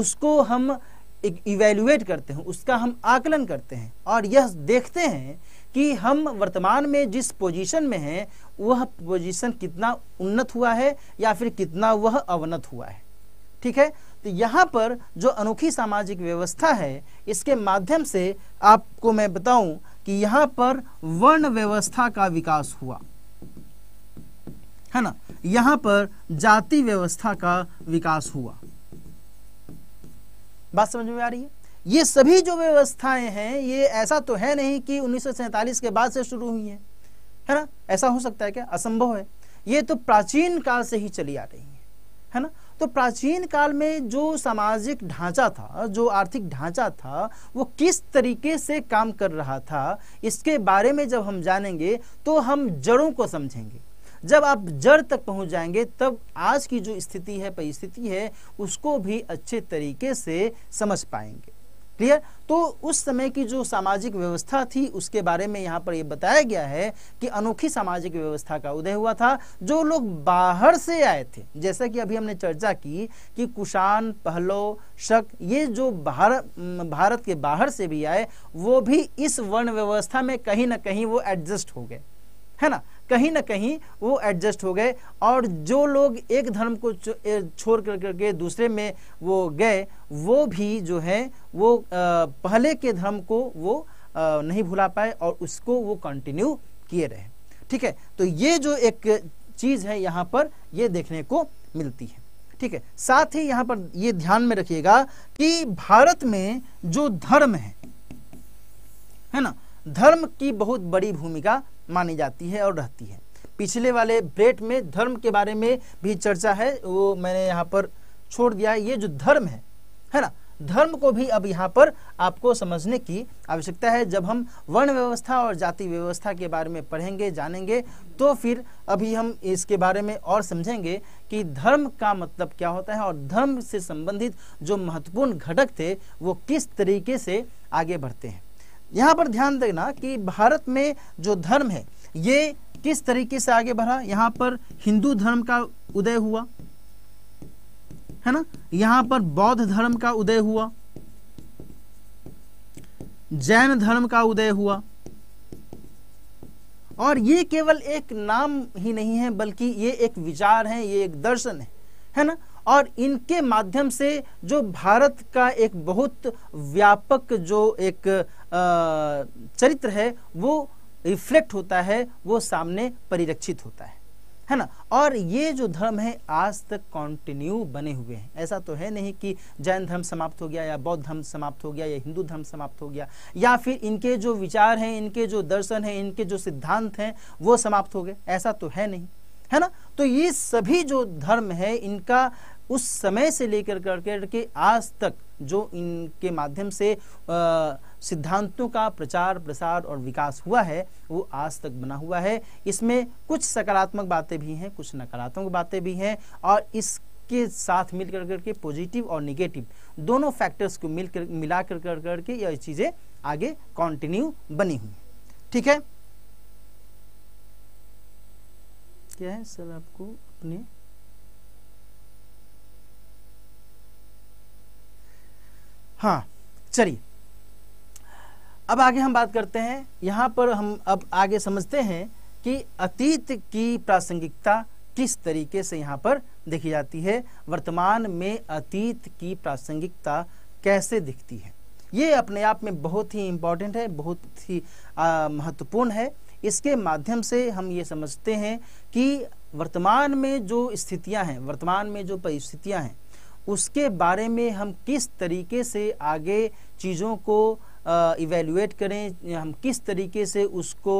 उसको हम इवेल्युएट करते हैं उसका हम आकलन करते हैं और यह देखते हैं कि हम वर्तमान में जिस पोजीशन में हैं वह पोजीशन कितना उन्नत हुआ है या फिर कितना वह अवनत हुआ है ठीक है तो यहाँ पर जो अनोखी सामाजिक व्यवस्था है इसके माध्यम से आपको मैं बताऊं कि यहां पर वर्ण व्यवस्था का विकास हुआ है ना यहां पर जाति व्यवस्था का विकास हुआ बात समझ में आ रही है ये सभी जो व्यवस्थाएं हैं ये ऐसा तो है नहीं कि उन्नीस के बाद से शुरू हुई है है ना ऐसा हो सकता है क्या असंभव है ये तो प्राचीन काल से ही चली आ रही है है ना तो प्राचीन काल में जो सामाजिक ढांचा था जो आर्थिक ढांचा था वो किस तरीके से काम कर रहा था इसके बारे में जब हम जानेंगे तो हम जड़ों को समझेंगे जब आप जड़ तक पहुंच जाएंगे तब आज की जो स्थिति है परिस्थिति है उसको भी अच्छे तरीके से समझ पाएंगे क्लियर तो उस समय की जो सामाजिक व्यवस्था थी उसके बारे में यहाँ पर ये बताया गया है कि अनोखी सामाजिक व्यवस्था का उदय हुआ था जो लोग बाहर से आए थे जैसा कि अभी हमने चर्चा की कि कुशान पहलो शक ये जो बाहर भारत के बाहर से भी आए वो भी इस वर्ण व्यवस्था में कहीं ना कहीं वो एडजस्ट हो गए है ना कहीं ना कहीं वो एडजस्ट हो गए और जो लोग एक धर्म को छोड़ कर करके दूसरे में वो गए वो भी जो है वो पहले के धर्म को वो नहीं भुला पाए और उसको वो कंटिन्यू किए रहे ठीक है तो ये जो एक चीज़ है यहाँ पर ये देखने को मिलती है ठीक है साथ ही यहाँ पर ये ध्यान में रखिएगा कि भारत में जो धर्म है है ना धर्म की बहुत बड़ी भूमिका मानी जाती है और रहती है पिछले वाले ब्रेट में धर्म के बारे में भी चर्चा है वो मैंने यहाँ पर छोड़ दिया है ये जो धर्म है है ना धर्म को भी अब यहाँ पर आपको समझने की आवश्यकता है जब हम वर्ण व्यवस्था और जाति व्यवस्था के बारे में पढ़ेंगे जानेंगे तो फिर अभी हम इसके बारे में और समझेंगे कि धर्म का मतलब क्या होता है और धर्म से संबंधित जो महत्वपूर्ण घटक थे वो किस तरीके से आगे बढ़ते हैं यहाँ पर ध्यान देना कि भारत में जो धर्म है ये किस तरीके से आगे बढ़ा यहाँ पर हिंदू धर्म का उदय हुआ है ना यहाँ पर बौद्ध धर्म का उदय हुआ जैन धर्म का उदय हुआ और ये केवल एक नाम ही नहीं है बल्कि ये एक विचार है ये एक दर्शन है है ना और इनके माध्यम से जो भारत का एक बहुत व्यापक जो एक चरित्र है वो रिफ्लेक्ट होता है वो सामने परिरक्षित होता है है ना और ये जो धर्म है आज तक कंटिन्यू बने हुए हैं ऐसा तो है नहीं कि जैन धर्म समाप्त हो गया या बौद्ध धर्म समाप्त हो गया या हिंदू धर्म समाप्त हो गया या फिर इनके जो विचार हैं इनके जो दर्शन हैं इनके जो सिद्धांत हैं वो समाप्त हो गए ऐसा तो है नहीं है ना तो ये सभी जो धर्म है इनका उस समय से लेकर करके के आज तक जो इनके माध्यम से सिद्धांतों का प्रचार प्रसार और विकास हुआ है वो आज तक बना हुआ है इसमें कुछ सकारात्मक बातें भी हैं कुछ नकारात्मक बातें भी हैं और इस के साथ मिलकर करके पॉजिटिव और निगेटिव दोनों फैक्टर्स को मिलकर मिला कर कर करके यह चीज़ें आगे कंटिन्यू बनी हुई ठीक है क्या है सर आपको अपने हाँ चलिए अब आगे हम बात करते हैं यहाँ पर हम अब आगे समझते हैं कि अतीत की प्रासंगिकता किस तरीके से यहाँ पर देखी जाती है वर्तमान में अतीत की प्रासंगिकता कैसे दिखती है ये अपने आप में बहुत ही इम्पॉर्टेंट है बहुत ही महत्वपूर्ण है इसके माध्यम से हम ये समझते हैं कि वर्तमान में जो स्थितियां हैं वर्तमान में जो परिस्थितियां हैं उसके बारे में हम किस तरीके से आगे चीज़ों को इवेलुएट करें हम किस तरीके से उसको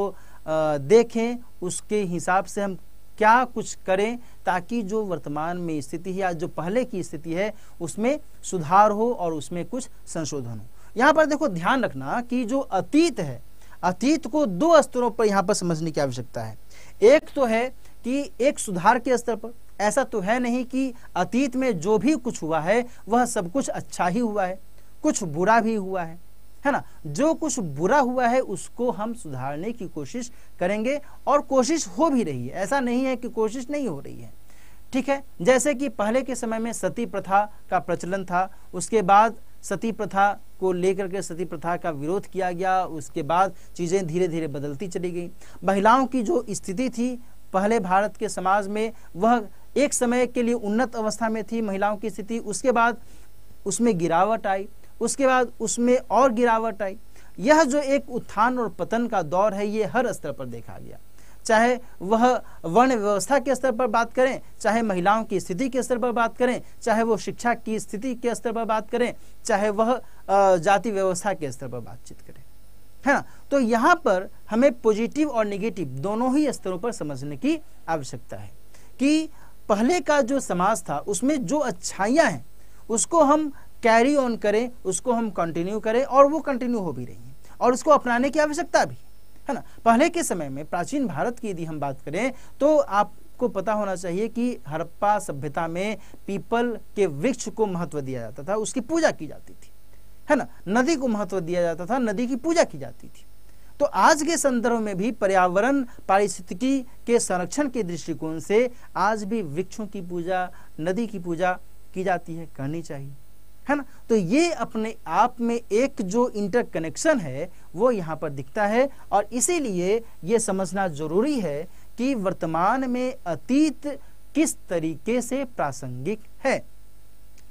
आ, देखें उसके हिसाब से हम क्या कुछ करें ताकि जो वर्तमान में स्थिति है या जो पहले की स्थिति है उसमें सुधार हो और उसमें कुछ संशोधन हो यहाँ पर देखो ध्यान रखना कि जो अतीत है अतीत को दो स्तरों पर यहाँ पर समझने की आवश्यकता है एक तो है कि एक सुधार के स्तर पर ऐसा तो है नहीं कि अतीत में जो भी कुछ हुआ है वह सब कुछ अच्छा ही हुआ है कुछ बुरा भी हुआ है है ना जो कुछ बुरा हुआ है उसको हम सुधारने की कोशिश करेंगे और कोशिश हो भी रही है ऐसा नहीं है कि कोशिश नहीं हो रही है ठीक है जैसे कि पहले के समय में सती प्रथा का प्रचलन था उसके बाद सती प्रथा को लेकर के सती प्रथा का विरोध किया गया उसके बाद चीज़ें धीरे धीरे बदलती चली गई महिलाओं की जो स्थिति थी पहले भारत के समाज में वह एक समय के लिए उन्नत अवस्था में थी महिलाओं की स्थिति उसके बाद उसमें गिरावट आई उसके बाद उसमें और गिरावट आई यह जो एक उत्थान और पतन का दौर है ये हर स्तर पर देखा गया चाहे वह वर्ण व्यवस्था के स्तर पर बात करें चाहे महिलाओं की स्थिति के स्तर पर बात करें चाहे वो शिक्षा की स्थिति के स्तर पर बात करें चाहे वह जाति व्यवस्था के स्तर पर बातचीत करें है ना तो यहाँ पर हमें पॉजिटिव और निगेटिव दोनों ही स्तरों पर समझने की आवश्यकता है कि पहले का जो समाज था उसमें जो अच्छाइयाँ हैं उसको हम कैरी ऑन करें उसको हम कंटिन्यू करें और वो कंटिन्यू हो भी रही हैं और उसको अपनाने की आवश्यकता भी है ना पहले के समय में प्राचीन भारत की यदि हम बात करें तो आपको पता होना चाहिए कि हड़प्पा सभ्यता में पीपल के वृक्ष को महत्व दिया जाता था उसकी पूजा की जाती थी है ना नदी को महत्व दिया जाता था नदी की पूजा की जाती थी तो आज के संदर्भ में भी पर्यावरण पारिस्थितिकी के संरक्षण के दृष्टिकोण से आज भी वृक्षों की पूजा नदी की पूजा की जाती है करनी चाहिए है ना तो ये अपने आप में एक जो इंटरकनेक्शन है वो यहाँ पर दिखता है और इसीलिए ये समझना जरूरी है कि वर्तमान में अतीत किस तरीके से प्रासंगिक है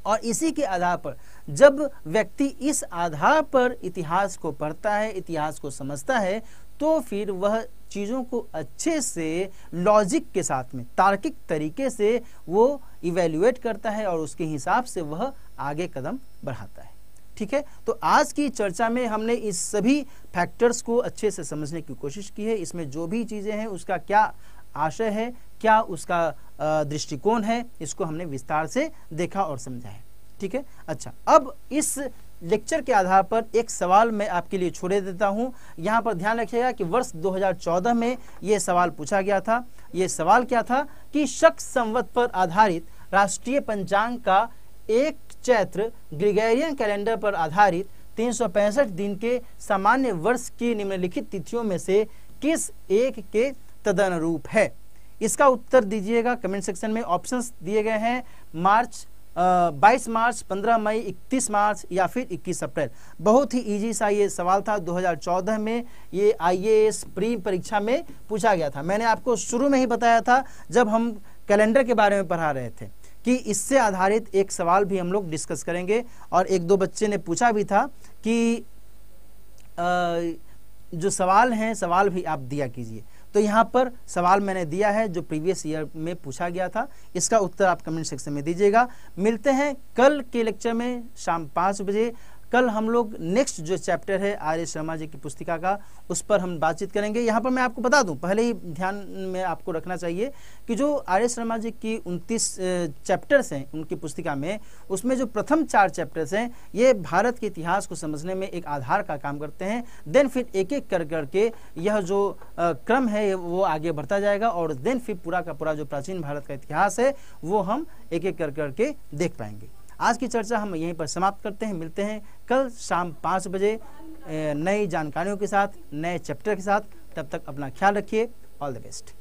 और इसी के आधार पर जब व्यक्ति इस आधार पर इतिहास को पढ़ता है इतिहास को समझता है तो फिर वह चीज़ों को अच्छे से लॉजिक के साथ में तार्किक तरीके से वो इवेल्युएट करता है और उसके हिसाब से वह आगे कदम बढ़ाता है ठीक है तो आज की चर्चा में हमने इस सभी फैक्टर्स को अच्छे से समझने की कोशिश की है इसमें जो भी चीज़ें हैं उसका क्या आशय है क्या उसका दृष्टिकोण है इसको हमने विस्तार से देखा और समझा है ठीक है अच्छा अब इस लेक्चर के आधार पर एक सवाल मैं आपके लिए छोड़े देता हूं यहां पर ध्यान रखिएगा कि वर्ष 2014 में यह सवाल पूछा गया था यह सवाल क्या था कि शक संवत पर आधारित राष्ट्रीय पंचांग का एक चैत्र ग्रिगेरियन कैलेंडर पर आधारित तीन दिन के सामान्य वर्ष की निम्नलिखित तिथियों में से किस एक के तदनुरूप है इसका उत्तर दीजिएगा कमेंट सेक्शन में ऑप्शंस दिए गए हैं मार्च बाईस मार्च पंद्रह मई इकतीस मार्च या फिर इक्कीस अप्रैल बहुत ही ईजी सा ये सवाल था 2014 में ये आईएएस प्री परीक्षा में पूछा गया था मैंने आपको शुरू में ही बताया था जब हम कैलेंडर के बारे में पढ़ा रहे थे कि इससे आधारित एक सवाल भी हम लोग डिस्कस करेंगे और एक दो बच्चे ने पूछा भी था कि आ, जो सवाल हैं सवाल भी आप दिया कीजिए तो यहाँ पर सवाल मैंने दिया है जो प्रीवियस ईयर में पूछा गया था इसका उत्तर आप कमेंट सेक्शन में दीजिएगा मिलते हैं कल के लेक्चर में शाम पाँच बजे कल हम लोग नेक्स्ट जो चैप्टर है आर्य शर्मा जी की पुस्तिका का उस पर हम बातचीत करेंगे यहाँ पर मैं आपको बता दूँ पहले ही ध्यान में आपको रखना चाहिए कि जो आर्य शर्मा जी की उनतीस चैप्टर्स हैं उनकी पुस्तिका में उसमें जो प्रथम चार चैप्टर्स हैं ये भारत के इतिहास को समझने में एक आधार का काम करते हैं देन फिर एक एक कर करके यह जो क्रम है वो आगे बढ़ता जाएगा और देन फिर पूरा का पूरा जो प्राचीन भारत का इतिहास है वो हम एक एक कर करके देख पाएंगे आज की चर्चा हम यहीं पर समाप्त करते हैं मिलते हैं कल शाम पाँच बजे नई जानकारियों के साथ नए चैप्टर के साथ तब तक अपना ख्याल रखिए ऑल द बेस्ट